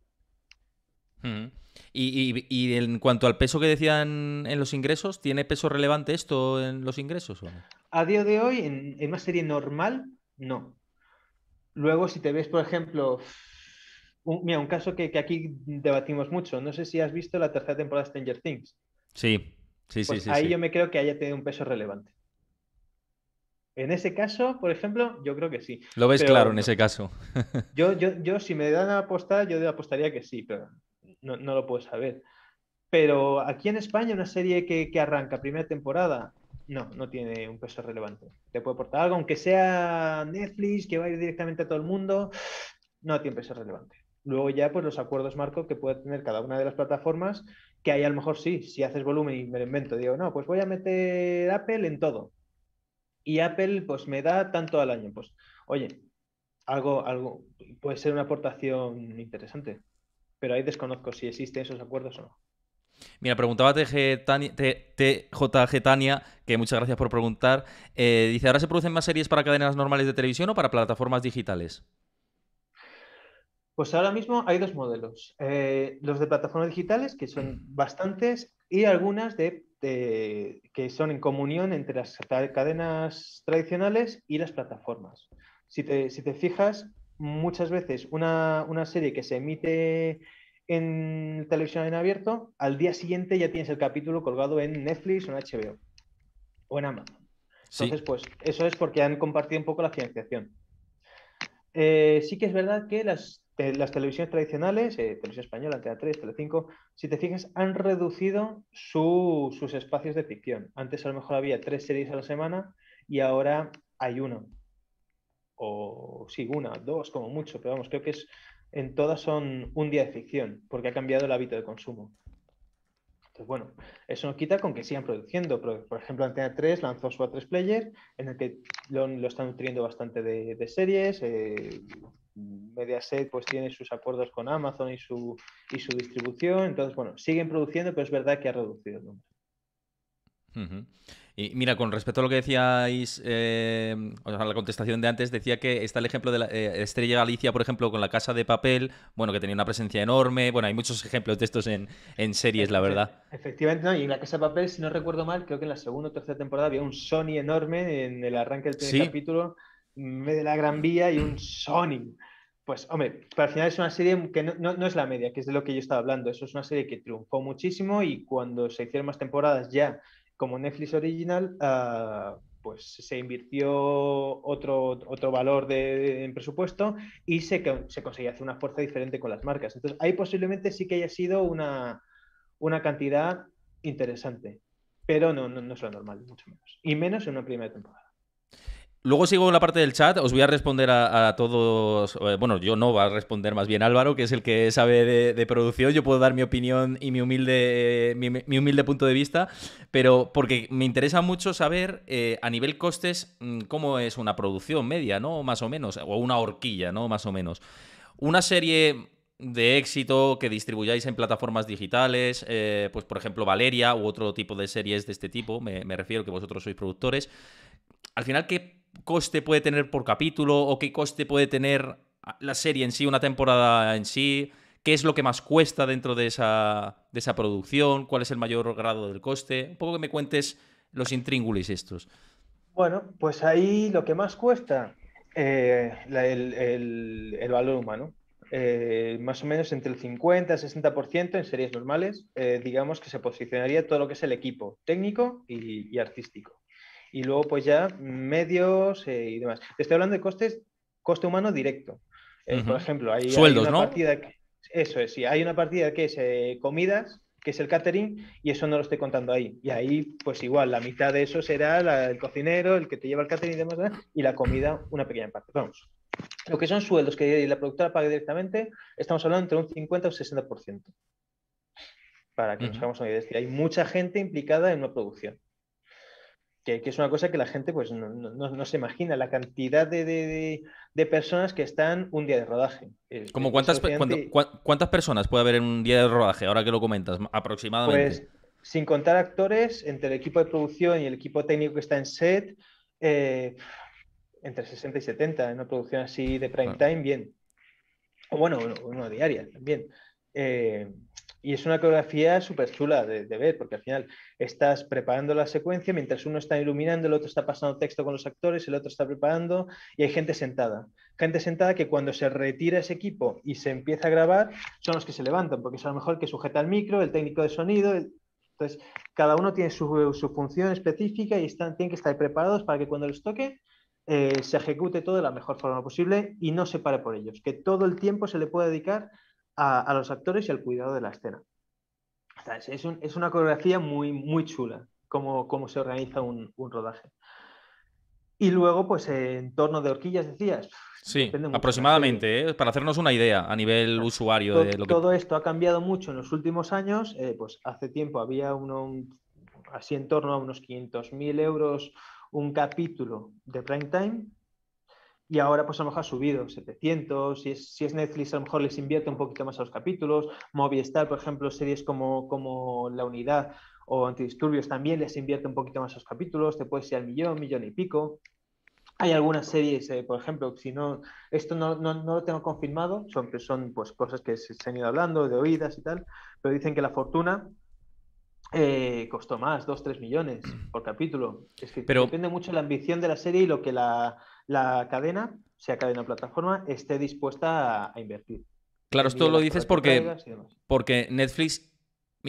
¿Y, en cuanto al peso que decían en los ingresos, ¿tiene peso relevante esto en los ingresos? A día de hoy, en, una serie normal, no. Luego, si te ves, por ejemplo, un, mira, un caso que, aquí debatimos mucho, no sé si has visto la tercera temporada de Stranger Things. Sí, sí, sí. Pues ahí yo me creo que haya tenido un peso relevante. En ese caso, por ejemplo, yo creo que sí. Lo ves claro en ese caso. yo, yo, yo, si me dan a apostar, yo apostaría que sí, pero no, lo puedo saber. Pero aquí en España, una serie que, arranca primera temporada, no, no tiene un peso relevante. Te puede aportar algo, aunque sea Netflix, que va a ir directamente a todo el mundo, no tiene peso relevante. Luego ya, pues los acuerdos marco que puede tener cada una de las plataformas, que ahí a lo mejor sí, si haces volumen y me lo invento, digo, no, pues voy a meter Apple en todo. Y Apple, pues me da tanto al año. Pues, oye, algo, algo, puede ser una aportación interesante pero ahí desconozco si existen esos acuerdos o no. Mira, preguntaba TJG Tania, que muchas gracias por preguntar. Eh, dice, ¿ahora se producen más series para cadenas normales de televisión o para plataformas digitales? Pues ahora mismo hay dos modelos. Eh, los de plataformas digitales, que son mm. bastantes, y algunas de, que son en comunión entre las cadenas tradicionales y las plataformas. Si te, si te fijas, muchas veces una, serie que se emite en televisión en abierto, al día siguiente ya tienes el capítulo colgado en Netflix o en HBO o en Amazon. Entonces, pues eso es porque han compartido un poco la financiación. Eh, sí que es verdad que las, televisiones tradicionales, eh, televisión española, Antena 3, TV5 si te fijas, han reducido sus espacios de ficción. Antes a lo mejor había tres series a la semana y ahora hay uno o sí, una, dos como mucho, pero vamos, creo que es en todas son un día de ficción, porque ha cambiado el hábito de consumo. Entonces, bueno, eso no quita con que sigan produciendo. por ejemplo, Antena 3 lanzó su A3 Player, en el que lo, están nutriendo bastante de, series. Eh, Mediaset pues tiene sus acuerdos con Amazon y su, y su distribución. Entonces, bueno, siguen produciendo, pero es verdad que ha reducido el número. Y mira, con respecto a lo que decíais, eh, o la contestación de antes, decía que está el ejemplo de la eh, Estrella Galicia, por ejemplo, con la Casa de Papel, bueno, que tenía una presencia enorme. Bueno, hay muchos ejemplos de estos en, en series, la verdad. Efectivamente, no, y la Casa de Papel, si no recuerdo mal, creo que en la segunda o tercera temporada había un Sony enorme en el arranque del primer capítulo, en de la Gran Vía y un Sony. Pues hombre, para al final es una serie que no, no, no, es la media, que es de lo que yo estaba hablando. Eso es una serie que triunfó muchísimo y cuando se hicieron más temporadas ya como Netflix original, ah, pues se invirtió otro, otro valor de, en presupuesto y se, conseguía hacer una fuerza diferente con las marcas. Entonces, ahí posiblemente sí que haya sido una, una cantidad interesante, pero no, no, no es lo normal, mucho menos. Y menos en una primera temporada. Luego sigo la parte del chat, os voy a responder a, todos, eh, bueno, yo no, va a responder más bien Álvaro, que es el que sabe de, producción, yo puedo dar mi opinión y mi humilde, eh, mi, humilde punto de vista, pero porque me interesa mucho saber eh, a nivel costes mm, cómo es una producción media, ¿no? Más o menos, o una horquilla, ¿no? Más o menos. Una serie de éxito que distribuyáis en plataformas digitales, pues por ejemplo Valeria u otro tipo de series de este tipo, me, me refiero que vosotros sois productores. Al final, ¿qué coste puede tener por capítulo o qué coste puede tener la serie en sí, una temporada en sí, qué es lo que más cuesta dentro de esa, de esa producción, cuál es el mayor grado del coste. Un poco que me cuentes los intríngulis estos. Bueno, pues ahí lo que más cuesta, eh, el, valor humano. Eh, más o menos entre el 50 y 60% en series normales, eh, digamos que se posicionaría todo lo que es el equipo técnico y artístico y luego pues ya medios eh, y demás. Te estoy hablando de costes, coste humano directo. Eh, por ejemplo, hay, una partida que, eso es, hay una partida que es eh, comidas, que es el catering, y eso no lo estoy contando ahí. Y ahí, pues igual, la mitad de eso será el cocinero, el que te lleva el catering y demás, y la comida, una pequeña parte. Vamos. Lo que son sueldos que la productora paga directamente, estamos hablando entre un 50 o 60%. Para que nos hagamos una idea. Es decir, hay mucha gente implicada en una producción que, es una cosa que la gente pues no, se imagina, la cantidad de, personas que están un día de rodaje. Eh, eh, cuántas, cuántas personas puede haber en un día de rodaje, ahora que lo comentas, aproximadamente? Pues, sin contar actores, entre el equipo de producción y el equipo técnico que está en set, eh, entre 60 y 70, en una producción así de ah. prime time, bien. O bueno, uno diaria también. Eh, y es una coreografía súper chula de, ver, porque al final estás preparando la secuencia, mientras uno está iluminando, el otro está pasando texto con los actores, el otro está preparando, y hay gente sentada. Gente sentada que cuando se retira ese equipo y se empieza a grabar, son los que se levantan, porque es a lo mejor que sujeta el micro, el técnico de sonido. Entonces, cada uno tiene su, función específica y están, tienen que estar preparados para que cuando les toque, eh, se ejecute todo de la mejor forma posible y no se pare por ellos, que todo el tiempo se le pueda dedicar a, los actores y al cuidado de la escena. es, una coreografía muy, muy chula, cómo como se organiza un, rodaje. Y luego, pues en torno de horquillas, decías. Sí, aproximadamente, ¿eh? para hacernos una idea a nivel usuario. de lo que... todo esto ha cambiado mucho en los últimos años. Eh, pues hace tiempo había uno, así en torno a unos 500.000 euros un capítulo de prime time y ahora pues a lo mejor ha subido 700, si es, si es, Netflix a lo mejor les invierte un poquito más a los capítulos, Movistar, por ejemplo, series como, como La Unidad o Antidisturbios también les invierte un poquito más a los capítulos, te puede ser al millón, millón y pico. Hay algunas series, eh, por ejemplo, si no, esto no, no, lo tengo confirmado, son, pues, pues cosas que se, han ido hablando, de oídas y tal, pero dicen que La Fortuna eh, costó más, 2-3 millones por capítulo. Es que depende mucho de la ambición de la serie y lo que la, la cadena, sea cadena o plataforma, esté dispuesta a, invertir. Claro, esto lo dices porque, porque Netflix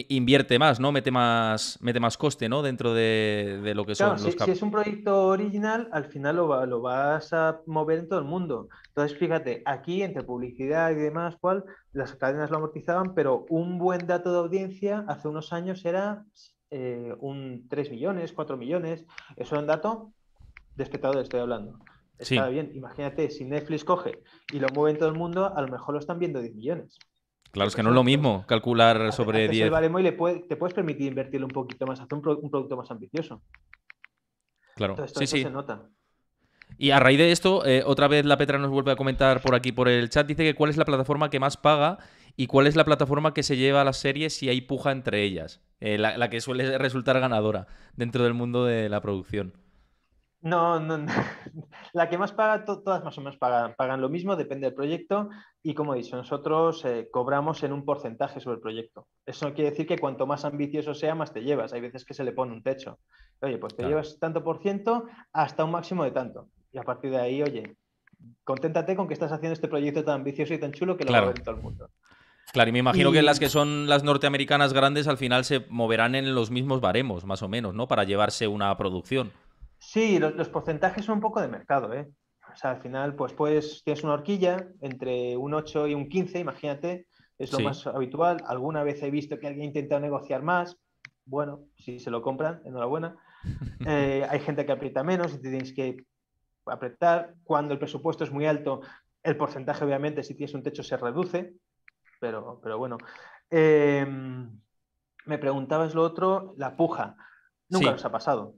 invierte más, ¿no? Mete más, mete más coste, ¿no? Dentro de, lo que son si, si es un proyecto original, al final lo, lo vas a mover en todo el mundo. Entonces, fíjate, aquí entre publicidad y demás, cuál las cadenas lo amortizaban, pero un buen dato de audiencia hace unos años era eh, un 3 millones, 4 millones. Eso es un dato de que estoy hablando bien, imagínate, si Netflix coge y lo mueve en todo el mundo, a lo mejor lo están viendo 10 millones. Claro, es que no es lo mismo calcular sobre 10. le te puedes permitir invertirle un poquito más, hacer un, producto más ambicioso. Claro, sí, sí. se nota. Y a raíz de esto, eh, otra vez la Petra nos vuelve a comentar por aquí por el chat, dice que cuál es la plataforma que más paga y cuál es la plataforma que se lleva a las series si hay puja entre ellas, eh, la, la, que suele resultar ganadora dentro del mundo de la producción. No, no, no, la que más paga, todas más o menos pagan, pagan lo mismo, depende del proyecto y como he dicho, nosotros eh, cobramos en un porcentaje sobre el proyecto. Eso no quiere decir que cuanto más ambicioso sea, más te llevas. Hay veces que se le pone un techo. Oye, pues te llevas tanto por ciento hasta un máximo de tanto. Y a partir de ahí, oye, conténtate con que estás haciendo este proyecto tan ambicioso y tan chulo que lo va a ver todo el mundo. Claro, y me imagino que las que son las norteamericanas grandes al final se moverán en los mismos baremos, más o menos, ¿no? Para llevarse una producción. Sí, los, porcentajes son un poco de mercado, ¿eh? O sea, al final, pues, pues tienes una horquilla entre un 8 y un 15, imagínate, es lo más habitual. Alguna vez he visto que alguien intenta negociar más, bueno, si se lo compran, enhorabuena. Eh, hay gente que aprieta menos y tienes que apretar. Cuando el presupuesto es muy alto, el porcentaje, obviamente, si tienes un techo, se reduce, pero, pero bueno. Em, me preguntabas lo otro, la puja. Nunca nos ha pasado.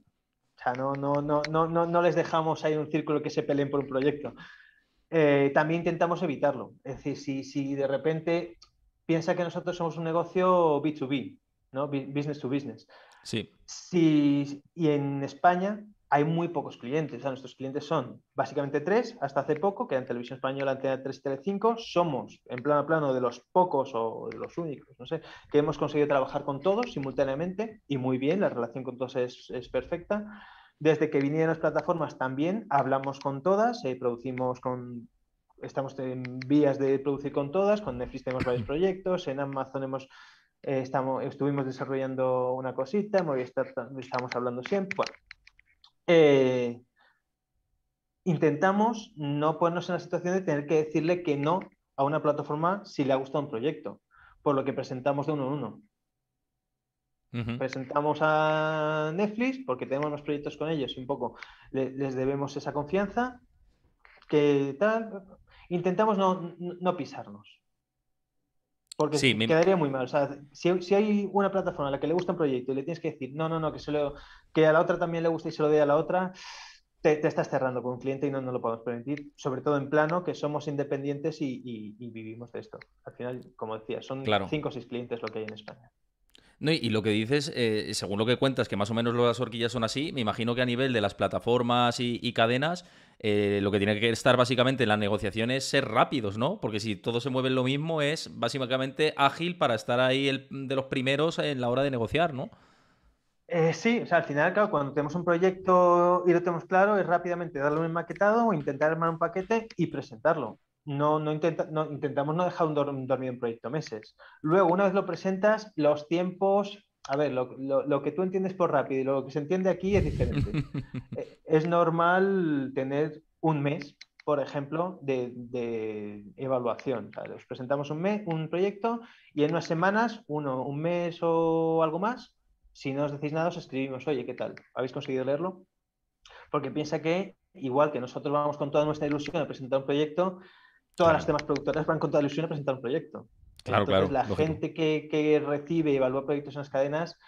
O sea, no, no, no, no, no, les dejamos ahí un círculo que se peleen por un proyecto. Eh, también intentamos evitarlo. Es decir, si, de repente piensa que nosotros somos un negocio B2B, ¿no? Business to business. Sí. y en España hay muy pocos clientes. nuestros clientes son básicamente tres, hasta hace poco, que eran Televisión Española, Antena 3 y Telecinco. Somos, en plano a plano, de los pocos o de los únicos, no sé, que hemos conseguido trabajar con todos simultáneamente y muy bien, la relación con todos es, perfecta. Desde que vinieron las plataformas también hablamos con todas, eh, producimos con estamos en vías de producir con todas, con Netflix tenemos varios proyectos, en Amazon hemos eh, estamos, estuvimos desarrollando una cosita, Movistar estamos hablando siempre. Bueno, eh, intentamos no ponernos en la situación de tener que decirle que no a una plataforma si le ha gustado un proyecto, por lo que presentamos de uno en uno. Presentamos a Netflix porque tenemos unos proyectos con ellos y un poco les debemos esa confianza que tal. Intentamos no pisarnos. Porque quedaría muy mal. O sea, si, hay una plataforma a la que le gusta un proyecto y le tienes que decir, no, no, no, que, se que a la otra también le gusta y se lo dé a la otra, te, estás cerrando con un cliente y no, no lo podemos permitir, sobre todo en plano, que somos independientes y, vivimos de esto. Al final, como decía, son cinco o seis clientes lo que hay en España y, lo que dices, eh, según lo que cuentas, que más o menos las horquillas son así, me imagino que a nivel de las plataformas y, cadenas, eh, lo que tiene que estar básicamente en las negociaciones es ser rápidos, ¿no? Porque si todos se mueven lo mismo, es básicamente ágil para estar ahí de los primeros en la hora de negociar, ¿no? Eh, sí, o sea, al final, cuando tenemos un proyecto y lo tenemos claro, es rápidamente darle un maquetado o intentar armar un paquete y presentarlo no, intentamos no dejar un, un, en proyecto meses. Luego, una vez lo presentas, los tiempos, a ver, lo, que tú entiendes por rápido y lo que se entiende aquí es diferente. Eh, es normal tener un mes, por ejemplo, de, evaluación. Os presentamos un, mes, un proyecto y en unas semanas, uno, un mes o algo más, si no os decís nada, os escribimos, oye, ¿qué tal? ¿Habéis conseguido leerlo? Porque piensa que, igual que nosotros vamos con toda nuestra ilusión a presentar un proyecto, todas las demás productoras van con toda ilusión a presentar un proyecto. Claro, Entonces, la gente que, recibe y evalúa proyectos en las cadenas,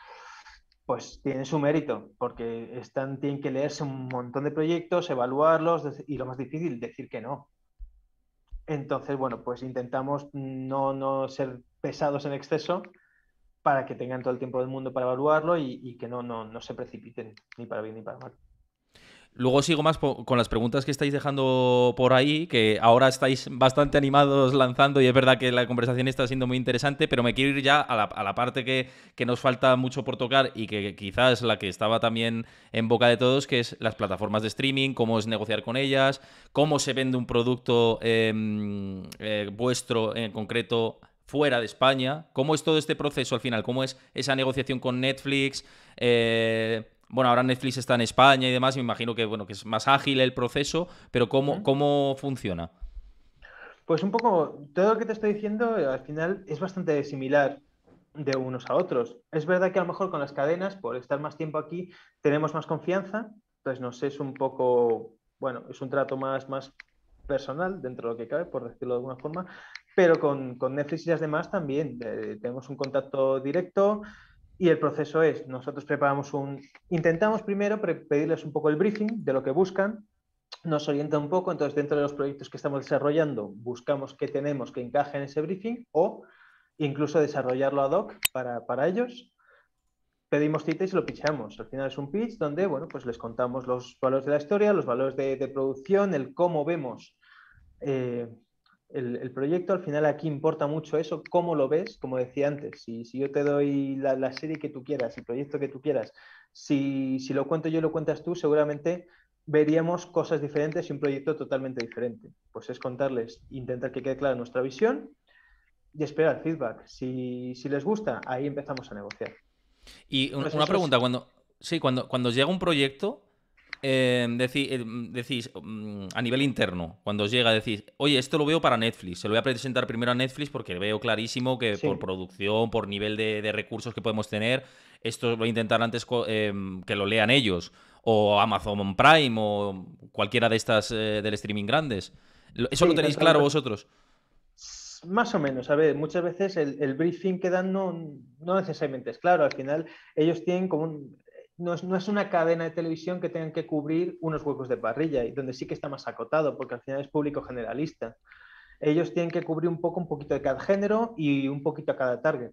pues tiene su mérito, porque están, tienen que leerse un montón de proyectos, evaluarlos y lo más difícil, decir que no. Entonces, bueno, pues intentamos no, no ser pesados en exceso para que tengan todo el tiempo del mundo para evaluarlo y, y que no, no, no se precipiten, ni para bien ni para mal. Luego sigo más con las preguntas que estáis dejando por ahí, que ahora estáis bastante animados lanzando y es verdad que la conversación está siendo muy interesante, pero me quiero ir ya a la, parte que, nos falta mucho por tocar y que, quizás la que estaba también en boca de todos, que es las plataformas de streaming, cómo es negociar con ellas, cómo se vende un producto em, eh, vuestro en concreto fuera de España, cómo es todo este proceso al final, cómo es esa negociación con Netflix. Eh, bueno, ahora Netflix está en España y demás, me imagino que, bueno, que es más ágil el proceso, pero ¿cómo, cómo funciona? Pues un poco, todo lo que te estoy diciendo eh, al final es bastante similar de unos a otros. Es verdad que a lo mejor con las cadenas, por estar más tiempo aquí, tenemos más confianza, entonces nos es un poco, bueno, es un trato más, más personal dentro de lo que cabe, por decirlo de alguna forma, pero con, Netflix y las demás también eh, tenemos un contacto directo, y el proceso es, nosotros preparamos un, intentamos primero pedirles un poco el briefing de lo que buscan, nos orienta un poco, entonces dentro de los proyectos que estamos desarrollando buscamos qué tenemos que encaje en ese briefing o incluso desarrollarlo ad hoc para, ellos. Pedimos cita y lo pichamos. Al final es un pitch donde bueno, pues les contamos los valores de la historia, los valores de, producción, el cómo vemos eh, el, proyecto, al final aquí importa mucho eso, cómo lo ves, como decía antes, si, si yo te doy la, serie que tú quieras, el proyecto que tú quieras, si, si lo cuento yo y lo cuentas tú, seguramente veríamos cosas diferentes y un proyecto totalmente diferente. Pues es contarles, intentar que quede clara nuestra visión y esperar feedback. Si, si les gusta, ahí empezamos a negociar. Y una pregunta, cuando, sí, cuando, cuando llega un proyecto, eh, eh, decís, mm, a nivel interno, cuando os llega, decís, oye, esto lo veo para Netflix, se lo voy a presentar primero a Netflix porque veo clarísimo que por producción, por nivel de, recursos que podemos tener, esto lo voy a intentar antes eh, que lo lean ellos, o Amazon Prime, o cualquiera de estas del streaming grandes. ¿Eso lo tenéis claro vosotros? Más o menos, a ver, muchas veces el, briefing que dan no, no, necesariamente es claro. Al final, ellos tienen como un, no es, una cadena de televisión que tengan que cubrir unos huecos de parrilla y donde sí que está más acotado, porque al final es público generalista. Ellos tienen que cubrir un poco, un poquito de cada género y un poquito a cada target.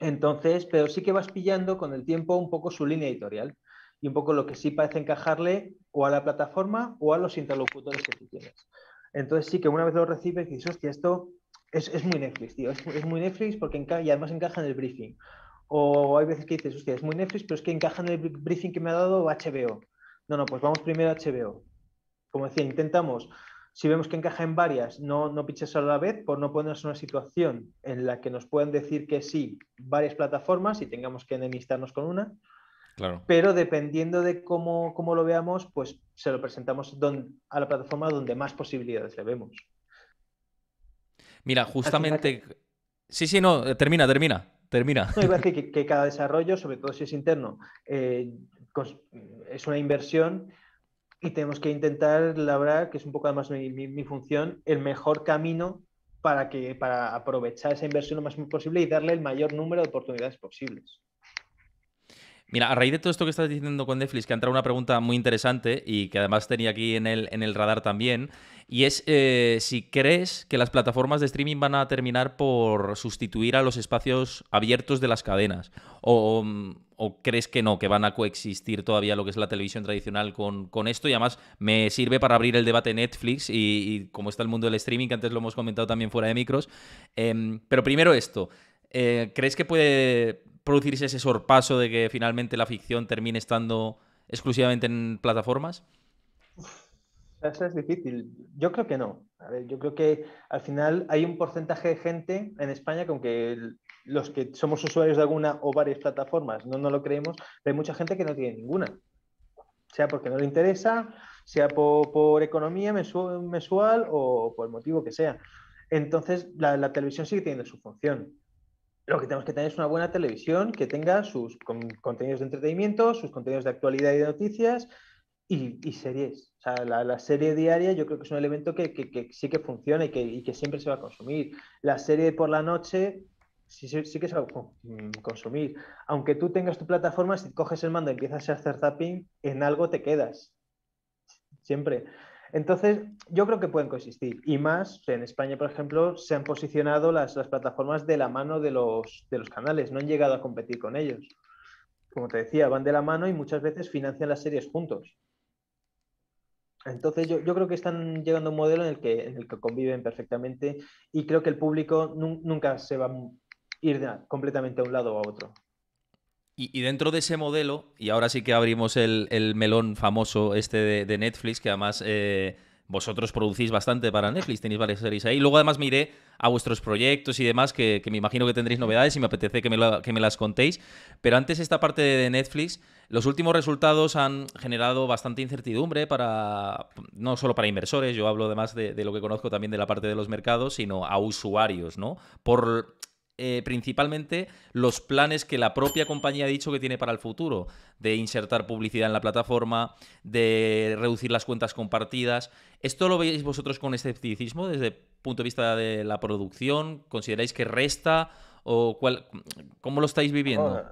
Entonces, pero sí que vas pillando con el tiempo un poco su línea editorial y un poco lo que sí parece encajarle o a la plataforma o a los interlocutores que tú tienes. Entonces sí que una vez lo recibes dices, hostia, esto es, es muy Netflix, tío, es, muy Netflix porque y además encaja en el briefing. O hay veces que dices, hostia, es muy Netflix, pero es que encaja en el briefing que me ha dado HBO. No, no, pues vamos primero a HBO. Como decía, intentamos, si vemos que encaja en varias, no, no piches a la vez por no ponernos en una situación en la que nos puedan decir que sí varias plataformas y tengamos que enemistarnos con una. Claro. Pero dependiendo de cómo, lo veamos, pues se lo presentamos a la plataforma donde más posibilidades le vemos. Mira, justamente. Sí, sí, no, termina, termina termina. No, igual que, que, cada desarrollo, sobre todo si es interno, eh, es una inversión y tenemos que intentar labrar, que es un poco además mi, función, el mejor camino para, que, para aprovechar esa inversión lo más posible y darle el mayor número de oportunidades posibles. Mira, a raíz de todo esto que estás diciendo con Netflix, que ha entrado una pregunta muy interesante y que además tenía aquí en el, en el radar también, y es eh, si crees que las plataformas de streaming van a terminar por sustituir a los espacios abiertos de las cadenas, o, crees que no, que van a coexistir todavía lo que es la televisión tradicional con, con esto, y además me sirve para abrir el debate Netflix y, cómo está el mundo del streaming, que antes lo hemos comentado también fuera de micros, em, pero primero esto. Eh, ¿Crees que puede producirse ese sorpaso de que finalmente la ficción termine estando exclusivamente en plataformas? Eso es difícil. Yo creo que no. yo creo que al final hay un porcentaje de gente en España con que los que somos usuarios de alguna o varias plataformas no, no lo creemos, pero hay mucha gente que no tiene ninguna. Sea porque no le interesa, sea por, economía mensual, o por el motivo que sea. Entonces, la, la televisión sigue teniendo su función lo que tenemos que tener es una buena televisión que tenga sus contenidos de entretenimiento, sus contenidos de actualidad y de noticias y, series. O la, serie diaria yo creo que es un elemento que, sí que funciona y que, siempre se va a consumir. La serie por la noche sí, que se va a mm, consumir. Aunque tú tengas tu plataforma, si coges el mando y empiezas a hacer zapping, en algo te quedas. Siempre. Entonces, yo creo que pueden coexistir. Y más, en España, por ejemplo, se han posicionado las, plataformas de la mano de los, canales, no han llegado a competir con ellos. Como te decía, van de la mano y muchas veces financian las series juntos. Entonces yo, creo que están llegando a un modelo en el, que, en el que conviven perfectamente y creo que el público nunca se va a ir completamente a un lado o a otro. Y, dentro de ese modelo, y ahora sí que abrimos el, melón famoso este de, Netflix, que además eh, vosotros producís bastante para Netflix, tenéis varias series ahí. Luego además miré a vuestros proyectos y demás, que, me imagino que tendréis novedades y me apetece que me, las contéis. Pero antes esta parte de Netflix, los últimos resultados han generado bastante incertidumbre para, no solo para inversores, yo hablo además de, de lo que conozco también de la parte de los mercados, sino a usuarios, ¿no? Por eh, principalmente los planes que la propia compañía ha dicho que tiene para el futuro, de insertar publicidad en la plataforma, de reducir las cuentas compartidas. ¿Esto lo veis vosotros con escepticismo desde el punto de vista de la producción? ¿Consideráis que resta o cuál, cómo lo estáis viviendo?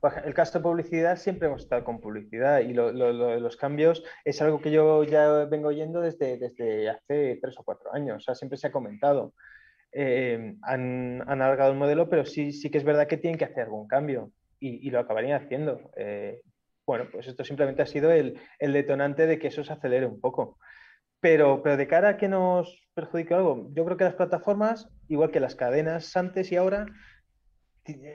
Pues, el caso de publicidad siempre hemos estado con publicidad y los cambios es algo que yo ya vengo oyendo desde, desde hace tres o cuatro años, o siempre se ha comentado. Eh, han, alargado el modelo, pero sí, sí que es verdad que tienen que hacer algún cambio y, lo acabarían haciendo. Eh, bueno, pues esto simplemente ha sido el, detonante de que eso se acelere un poco. Pero, de cara a que nos perjudique algo, yo creo que las plataformas, igual que las cadenas antes y ahora,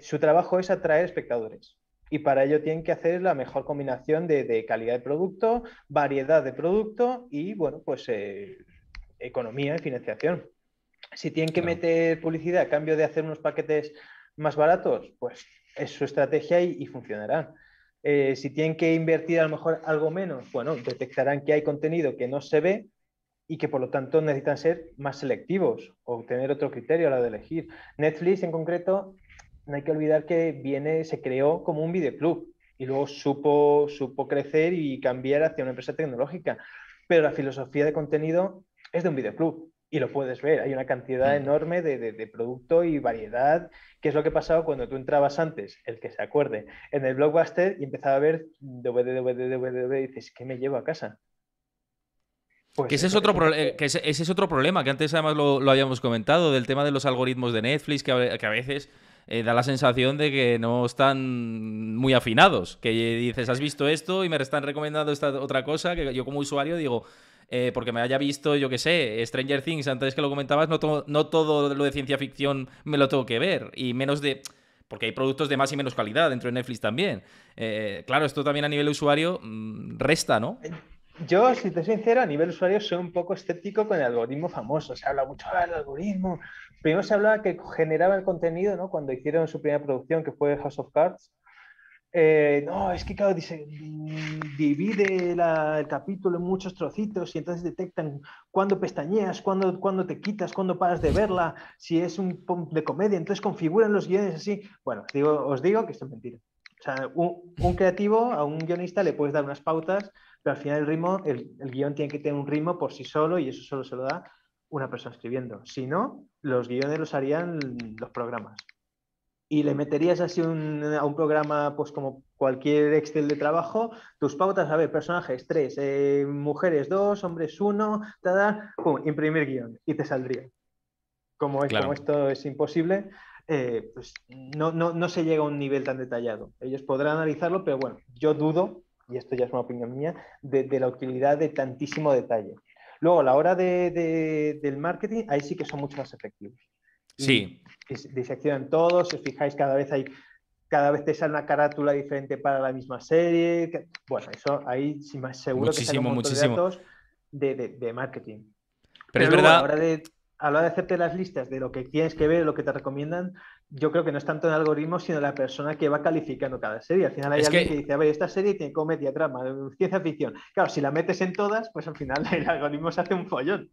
su trabajo es atraer espectadores. Y para ello tienen que hacer la mejor combinación de, calidad de producto, variedad de producto y, bueno, pues eh, economía y financiación. Si tienen que meter publicidad a cambio de hacer unos paquetes más baratos, pues es su estrategia y, funcionará. Eh, si tienen que invertir a lo mejor algo menos, bueno, detectarán que hay contenido que no se ve y que por lo tanto necesitan ser más selectivos o tener otro criterio a la de elegir. Netflix en concreto, no hay que olvidar que viene, se creó como un videoclub y luego supo, supo crecer y cambiar hacia una empresa tecnológica, pero la filosofía de contenido es de un videoclub y lo puedes ver. Hay una cantidad mm. enorme de, producto y variedad, que es lo que pasaba cuando tú entrabas antes, el que se acuerde, en el blockbuster y empezaba a ver DVD, y dices, ¿qué me llevo a casa? Pues que, ese es otro que ese, es otro problema, que antes además lo, habíamos comentado, del tema de los algoritmos de Netflix, que a, veces eh, da la sensación de que no están muy afinados, que dices, has visto esto y me están recomendando esta otra cosa, que yo como usuario digo, eh, porque me haya visto, yo qué sé, Stranger Things, antes que lo comentabas, no, todo lo de ciencia ficción me lo tengo que ver, y menos de porque hay productos de más y menos calidad dentro de Netflix también. Eh, claro, esto también a nivel usuario mm, resta, ¿no? Eh, yo, si te soy sincero, a nivel usuario soy un poco escéptico con el algoritmo famoso. Se habla mucho del algoritmo. Primero se hablaba que generaba el contenido, ¿no? Cuando hicieron su primera producción, que fue House of Cards, eh, no, es que claro, dice, divide el capítulo en muchos trocitos y entonces detectan cuándo pestañeas, cuándo, te quitas, cuándo paras de verla, si es un de comedia, entonces configuran los guiones así. Bueno, digo, os digo que esto es mentira. O sea, un, creativo, a un guionista le puedes dar unas pautas, pero al final el ritmo, el, el guión tiene que tener un ritmo por sí solo y eso solo se lo da una persona escribiendo. Si no, los guiones los harían los programas y le meterías así a un programa, pues como cualquier Excel de trabajo, tus pautas, a ver, personajes tres, eh, mujeres dos, hombres uno, tada, imprimir guión y te saldría. Como, esto es imposible, eh, pues no, no, se llega a un nivel tan detallado. Ellos podrán analizarlo, pero bueno, yo dudo, y esto ya es una opinión mía, de, la utilidad de tantísimo detalle. Luego, a la hora del marketing, ahí sí que son mucho más efectivos. Sí, diseccionan todos, si os fijáis cada vez hay cada vez te sale una carátula diferente para la misma serie. bueno, eso ahí sí más seguro que muchísimo. De datos de, de, marketing. Pero, es verdad. A la, hora de, hacerte las listas de lo que tienes que ver, lo que te recomiendan, yo creo que no es tanto el algoritmo, sino la persona que va calificando cada serie. Al final hay alguien que... dice, a ver, esta serie tiene comedia, trama, ciencia ficción. Claro, si la metes en todas, pues al final el algoritmo se hace un follón.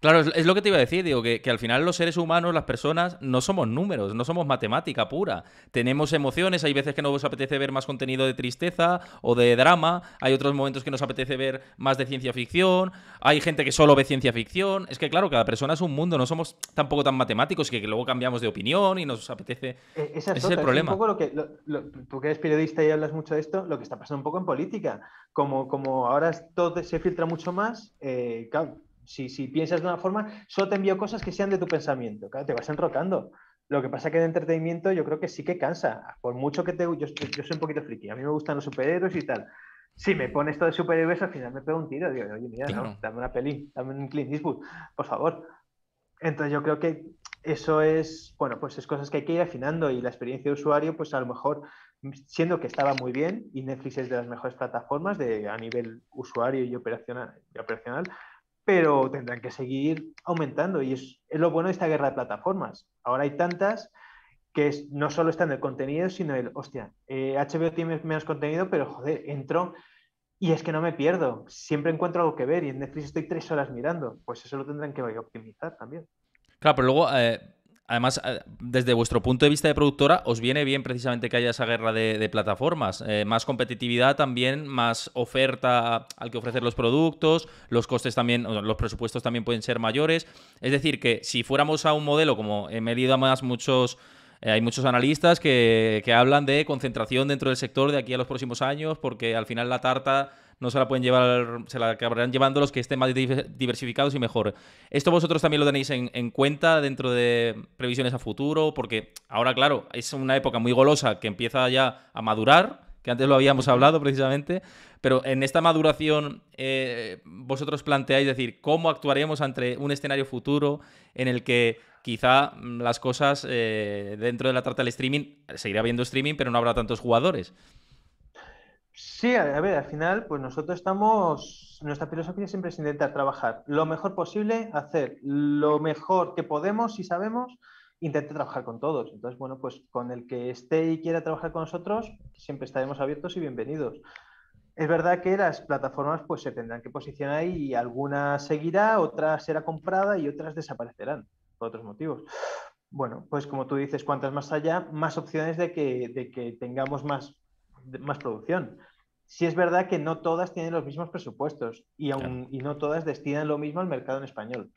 Claro, es, lo que te iba a decir, digo, que, al final los seres humanos, las personas, no somos números, no somos matemática pura. Tenemos emociones, hay veces que nos apetece ver más contenido de tristeza o de drama, hay otros momentos que nos apetece ver más de ciencia ficción, hay gente que solo ve ciencia ficción. Es que, claro, cada persona es un mundo, no somos tampoco tan matemáticos que, luego cambiamos de opinión y nos apetece. E, esa es, Ese el problema. Es lo que, tú que eres periodista y hablas mucho de esto, lo que está pasando un poco en política. Como, como ahora todo se filtra mucho más, eh, claro si, si piensas de una forma, solo te envío cosas que sean de tu pensamiento. Claro, te vas enrocando. Lo que pasa que el entretenimiento yo creo que sí que cansa. Por mucho que te... Yo, soy un poquito friki. A mí me gustan los superhéroes y tal. Si me pone esto de superhéroes, al final me pego un tiro. Digo, oye, mira, no, dame una peli, dame un Clint Eastwood, por favor. Entonces yo creo que eso es, bueno, pues es cosas que hay que ir afinando y la experiencia de usuario, pues a lo mejor, siendo que estaba muy bien y Netflix es de las mejores plataformas de, a nivel usuario y operacional, y operacional pero tendrán que seguir aumentando y es, lo bueno de esta guerra de plataformas. Ahora hay tantas que no solo están en el contenido, sino el, hostia, HBO eh, tiene menos contenido, pero joder, entro y es que no me pierdo, siempre encuentro algo que ver y en Netflix estoy tres horas mirando, pues eso lo tendrán que optimizar también. Claro, pero luego eh, Además, eh, desde vuestro punto de vista de productora, os viene bien precisamente que haya esa guerra de, plataformas. Eh, más competitividad también, más oferta al que ofrecer los productos, los costes también, los presupuestos también pueden ser mayores. Es decir, que si fuéramos a un modelo, como he medido más muchos eh, hay muchos analistas que, hablan de concentración dentro del sector de aquí a los próximos años, porque al final la tarta no se la pueden llevar, se la acabarán llevando los que estén más diversificados y mejor. ¿Esto vosotros también lo tenéis en, cuenta dentro de previsiones a futuro? Porque ahora, claro, es una época muy golosa que empieza ya a madurar que antes lo habíamos hablado precisamente, pero en esta maduración eh, vosotros planteáis decir cómo actuaremos ante un escenario futuro en el que quizá las cosas eh, dentro de la trata del streaming, seguirá habiendo streaming, pero no habrá tantos jugadores. Sí, a ver, al final, pues nosotros estamos, nuestra filosofía siempre es intentar trabajar lo mejor posible, hacer lo mejor que podemos y sabemos, intentar trabajar con todos. Entonces, bueno, pues con el que esté y quiera trabajar con nosotros, siempre estaremos abiertos y bienvenidos. Es verdad que las plataformas pues se tendrán que posicionar y alguna seguirá, otra será comprada y otras desaparecerán por otros motivos bueno, pues como tú dices, cuantas más allá, más opciones de que, de que tengamos más más producción. Si es verdad que no todas tienen los mismos presupuestos y, aun, y no todas destinan lo mismo al mercado en español.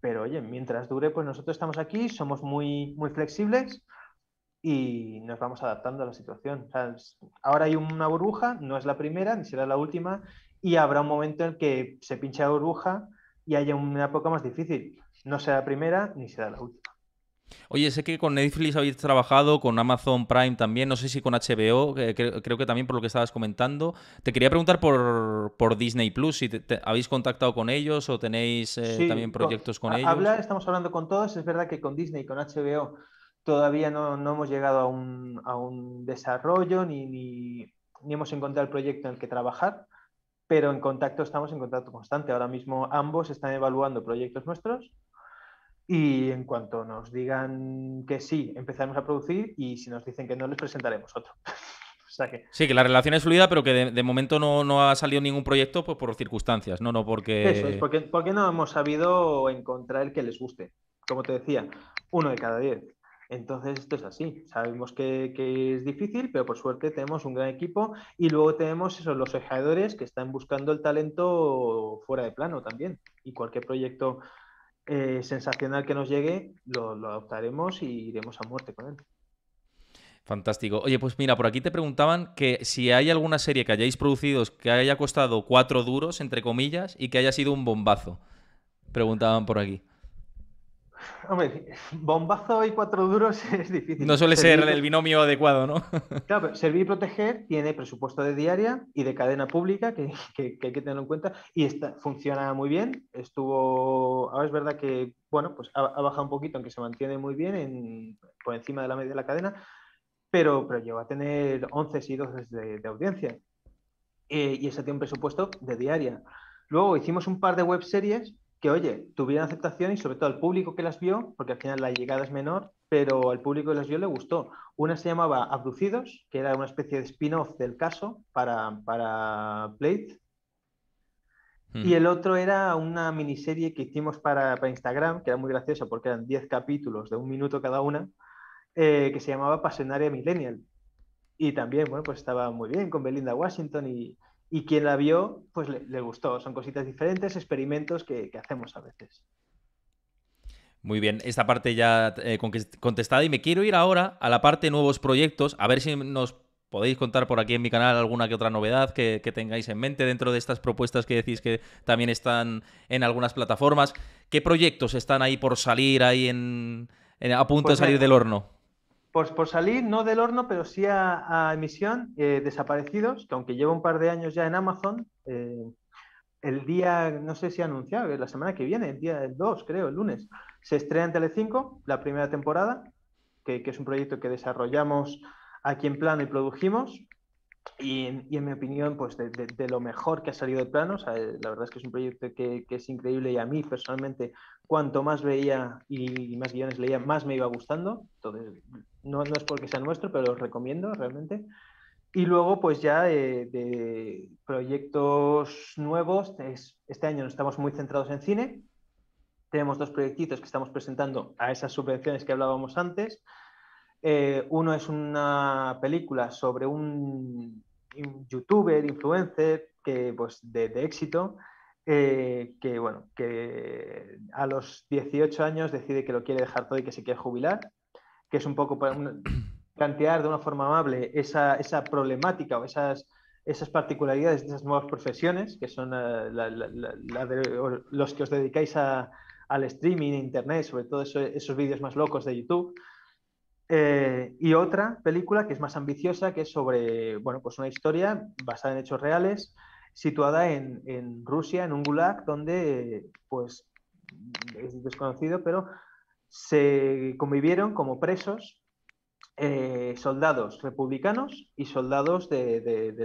Pero oye, mientras dure, pues nosotros estamos aquí, somos muy, muy flexibles y nos vamos adaptando a la situación. ahora hay una burbuja, no es la primera ni será la última, y habrá un momento en que se pinche la burbuja y haya una época más difícil. No será la primera ni será la última. Oye, sé que con Netflix habéis trabajado, con Amazon Prime también, no sé si con HBO, creo, que también por lo que estabas comentando. Te quería preguntar por, por Disney Plus, si habéis contactado con ellos o tenéis eh, también proyectos con, ellos. Hablar, estamos hablando con todos, es verdad que con Disney, y con HBO, todavía no, no hemos llegado a un, a un desarrollo ni, ni, ni, hemos encontrado el proyecto en el que trabajar. Pero en contacto estamos en contacto constante. Ahora mismo ambos están evaluando proyectos nuestros y en cuanto nos digan que sí, empezaremos a producir y si nos dicen que no, les presentaremos otro. Sí, que la relación es fluida, pero que de, momento no, ha salido ningún proyecto pues, por circunstancias, no, no porque... Eso es, porque, porque, no hemos sabido encontrar el que les guste. Como te decía, uno de cada diez. Entonces esto es así. Sabemos que, es difícil, pero por suerte tenemos un gran equipo y luego tenemos esos, los ojeadores que están buscando el talento fuera de plano también. Y cualquier proyecto eh, sensacional que nos llegue, lo, adoptaremos y iremos a muerte con él. Fantástico. Oye, pues mira, por aquí te preguntaban que si hay alguna serie que hayáis producido que haya costado cuatro duros, entre comillas, y que haya sido un bombazo. Preguntaban por aquí. Hombre, bombazo y cuatro duros es difícil. No suele ser el binomio adecuado, ¿no? Claro, servir y proteger tiene presupuesto de diaria y de cadena pública que, hay que tenerlo en cuenta y funciona muy bien. Estuvo, ahora es verdad que, bueno, pues ha, bajado un poquito, aunque se mantiene muy bien por encima de la media de la cadena, pero, pero llegó a tener 11 y 12 de, audiencia eh, y esa tiene un presupuesto de diaria. Luego hicimos un par de web series que, oye, tuvieran aceptación y sobre todo al público que las vio, porque al final la llegada es menor, pero al público que las vio le gustó. Una se llamaba Abducidos, que era una especie de spin-off del caso para, para Blade. Hmm. Y el otro era una miniserie que hicimos para, para Instagram, que era muy graciosa porque eran 10 capítulos de un minuto cada una, eh, que se llamaba Pasionaria Millennial. Y también, bueno, pues estaba muy bien con Belinda Washington y, y quien la vio, pues le, gustó. Son cositas diferentes, experimentos que, hacemos a veces. Muy bien, esta parte ya eh, contestada y me quiero ir ahora a la parte nuevos proyectos, a ver si nos podéis contar por aquí en mi canal alguna que otra novedad que, tengáis en mente dentro de estas propuestas que decís que también están en algunas plataformas. ¿Qué proyectos están ahí por salir, ahí en, a punto de pues salir del horno? Pues por salir, no del horno, pero sí a, emisión, eh, Desaparecidos, que aunque lleva un par de años ya en Amazon, eh, el día, no sé si ha anunciado, eh, la semana que viene, el día 2, creo, el lunes, se estrena en Telecinco la primera temporada, que, es un proyecto que desarrollamos aquí en Plano y produjimos, y, en mi opinión, pues de, lo mejor que ha salido de Plano, la verdad es que es un proyecto que, es increíble y a mí personalmente, cuanto más veía y, y más guiones leía, más me iba gustando, entonces no, no es porque sea nuestro, pero los recomiendo realmente. Y luego, pues ya de, proyectos nuevos, este año estamos muy centrados en cine. Tenemos dos proyectitos que estamos presentando a esas subvenciones que hablábamos antes. Eh, uno es una película sobre un, youtuber, influencer, que, pues, de, éxito, eh, que, bueno, que a los 18 años decide que lo quiere dejar todo y que se quiere jubilar que es un poco plantear de una forma amable esa, esa problemática o esas, esas particularidades de esas nuevas profesiones, que son eh, los que os dedicáis a, al streaming, internet, sobre todo esos vídeos más locos de YouTube. Eh, y otra película que es más ambiciosa, que es sobre bueno, pues una historia basada en hechos reales, situada en, en Rusia, en un gulag, donde pues es desconocido, pero se convivieron como presos eh, soldados republicanos y soldados del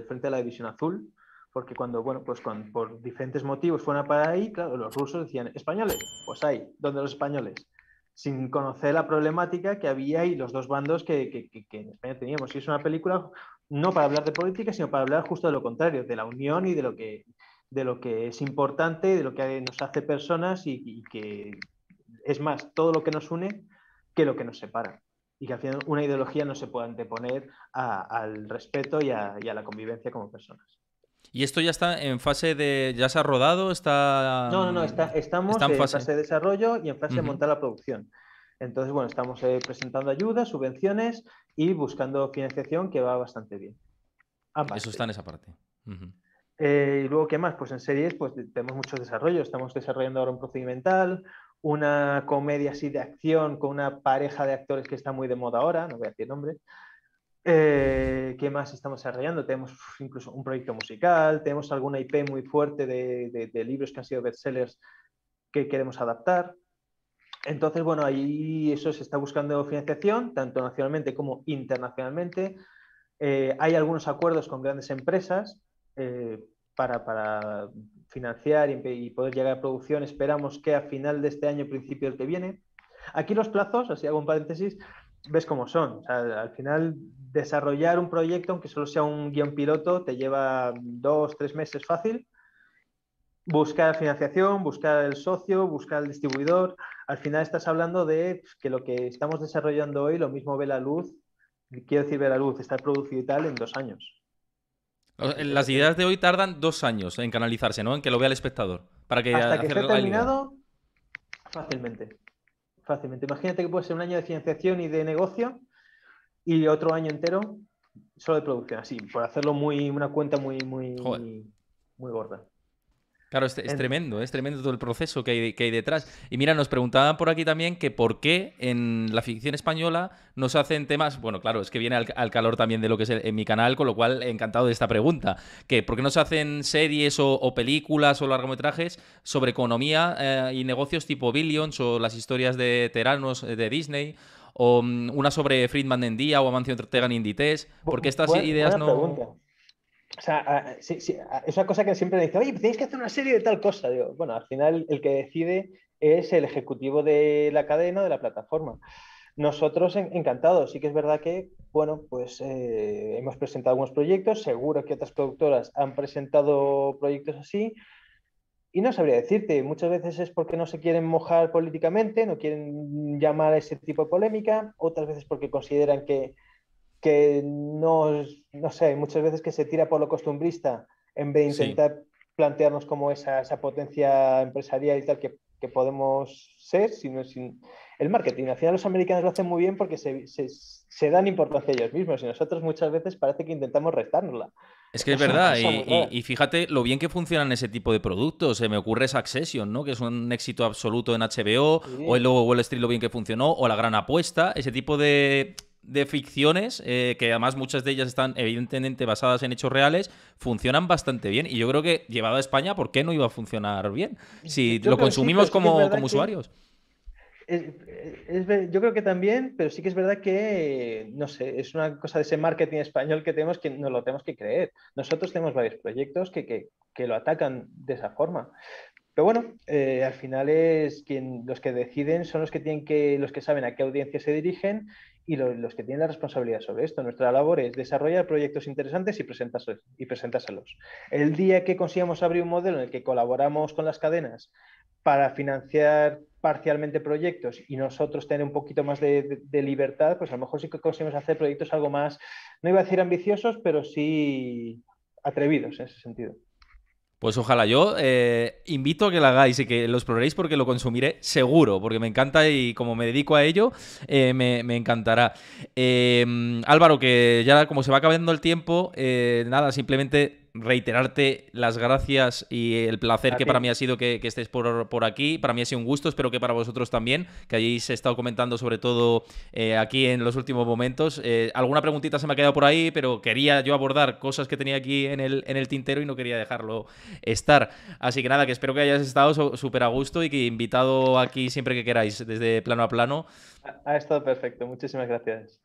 Frente de la División Azul, porque cuando, bueno, pues por diferentes motivos fueron para ahí, claro, los rusos decían, españoles, pues ahí, donde los españoles, sin conocer la problemática que había y los dos bandos que, en España teníamos. Y es una película no para hablar de política, sino para hablar justo de lo contrario, de la unión y de lo que de lo que es importante, de lo que nos hace personas y que es más todo lo que nos une que lo que nos separa. Y que al final una ideología no se pueda anteponer al respeto y a, la convivencia como personas. ¿Y esto ya está en fase de. ya se ha rodado? Está... No, no, no, estamos en, fase... de desarrollo y en fase de montar la producción. Entonces, bueno, estamos eh, presentando ayudas, subvenciones y buscando financiación que va bastante bien. Eso está en esa parte. Eh, y luego, ¿qué más? Pues en series pues, tenemos muchos desarrollos. Estamos desarrollando ahora un procedimental, una comedia así de acción con una pareja de actores que está muy de moda ahora, no voy a decir nombres. Eh, ¿Qué más estamos desarrollando? Tenemos incluso un proyecto musical, tenemos alguna IP muy fuerte de, de, libros que han sido bestsellers que queremos adaptar. Entonces, bueno, ahí eso se está buscando financiación, tanto nacionalmente como internacionalmente. Eh, hay algunos acuerdos con grandes empresas eh, para, para, financiar y poder llegar a producción, esperamos que a final de este año, principio del que viene. Aquí los plazos, así hago un paréntesis, ves cómo son. al final, desarrollar un proyecto, aunque solo sea un guión piloto, te lleva dos, tres meses fácil. Buscar financiación, buscar el socio, buscar el distribuidor. Al final estás hablando de que lo que estamos desarrollando hoy, lo mismo ve la luz, quiero decir ve la luz, está producido y tal en dos años. Las ideas de hoy tardan dos años en canalizarse, ¿no? En que lo vea el espectador. Para que Hasta que esté terminado, fácilmente. Fácilmente. Imagínate que puede ser un año de financiación y de negocio y otro año entero solo de producción, así, por hacerlo muy una cuenta muy, muy, muy gorda. Claro, es, tremendo, es tremendo todo el proceso que hay, que hay, detrás. Y mira, nos preguntaban por aquí también que por qué en la ficción española se hacen temas, bueno, claro, es que viene al, calor también de lo que es en mi canal, con lo cual encantado de esta pregunta, que por qué no se hacen series o, películas o largometrajes sobre economía eh, y negocios tipo Billions o las historias de Teranos eh, de Disney o mm, una sobre Friedman en Día o Amancio Ortega en Inditex, ¿por qué estas ideas no... O sea, es una cosa que siempre me dice, oye, tenéis que hacer una serie de tal cosa. Digo, bueno, al final el que decide es el ejecutivo de la cadena, de la plataforma. Nosotros encantados, sí que es verdad que, bueno, pues eh, hemos presentado algunos proyectos, seguro que otras productoras han presentado proyectos así, y no sabría decirte, muchas veces es porque no se quieren mojar políticamente, no quieren llamar a ese tipo de polémica, otras veces porque consideran que que no, no sé, muchas veces que se tira por lo costumbrista en vez de intentar plantearnos como esa, esa, potencia empresarial y tal que, podemos ser, sino sin el marketing. Al final los americanos lo hacen muy bien porque se, dan importancia a ellos mismos y nosotros muchas veces parece que intentamos restárnosla. Es que es, verdad, y, fíjate lo bien que funcionan ese tipo de productos. Se me ocurre Succession, ¿no? Que es un éxito absoluto en HBO, o el Wall Street lo bien que funcionó, o La Gran Apuesta, ese tipo de de ficciones, eh, que además muchas de ellas están evidentemente basadas en hechos reales, funcionan bastante bien. Y yo creo que llevado a España, ¿por qué no iba a funcionar bien? Si lo consumimos como, usuarios. yo creo que también, pero sí que es verdad que, no sé, es una cosa de ese marketing español que tenemos que nos lo tenemos que creer. Nosotros tenemos varios proyectos que, lo atacan de esa forma. Pero bueno, eh, al final es quien, los que deciden son los que tienen que, los que saben a qué audiencia se dirigen y los que tienen la responsabilidad sobre esto. Nuestra labor es desarrollar proyectos interesantes y, presentárselos. Y presentárselos. El día que consigamos abrir un modelo en el que colaboramos con las cadenas para financiar parcialmente proyectos y nosotros tener un poquito más de, de, libertad, pues a lo mejor sí que conseguimos hacer proyectos algo más, no iba a decir ambiciosos, pero sí atrevidos en ese sentido. Pues ojalá, yo eh, invito a que la hagáis y que lo exploréis porque lo consumiré seguro, porque me encanta y como me dedico a ello, eh, me, encantará. Eh, Álvaro, que ya como se va acabando el tiempo, nada, simplemente reiterarte las gracias y el placer que para mí ha sido que, estés por, aquí. Para mí ha sido un gusto, espero que para vosotros también, que hayáis estado comentando sobre todo eh, aquí en los últimos momentos. Eh, alguna preguntita se me ha quedado por ahí, pero quería yo abordar cosas que tenía aquí en el, tintero y no quería dejarlo estar. Así que nada, que espero que hayas estado súper a gusto y que invitado aquí siempre que queráis, desde plano a plano. ha estado perfecto, muchísimas gracias.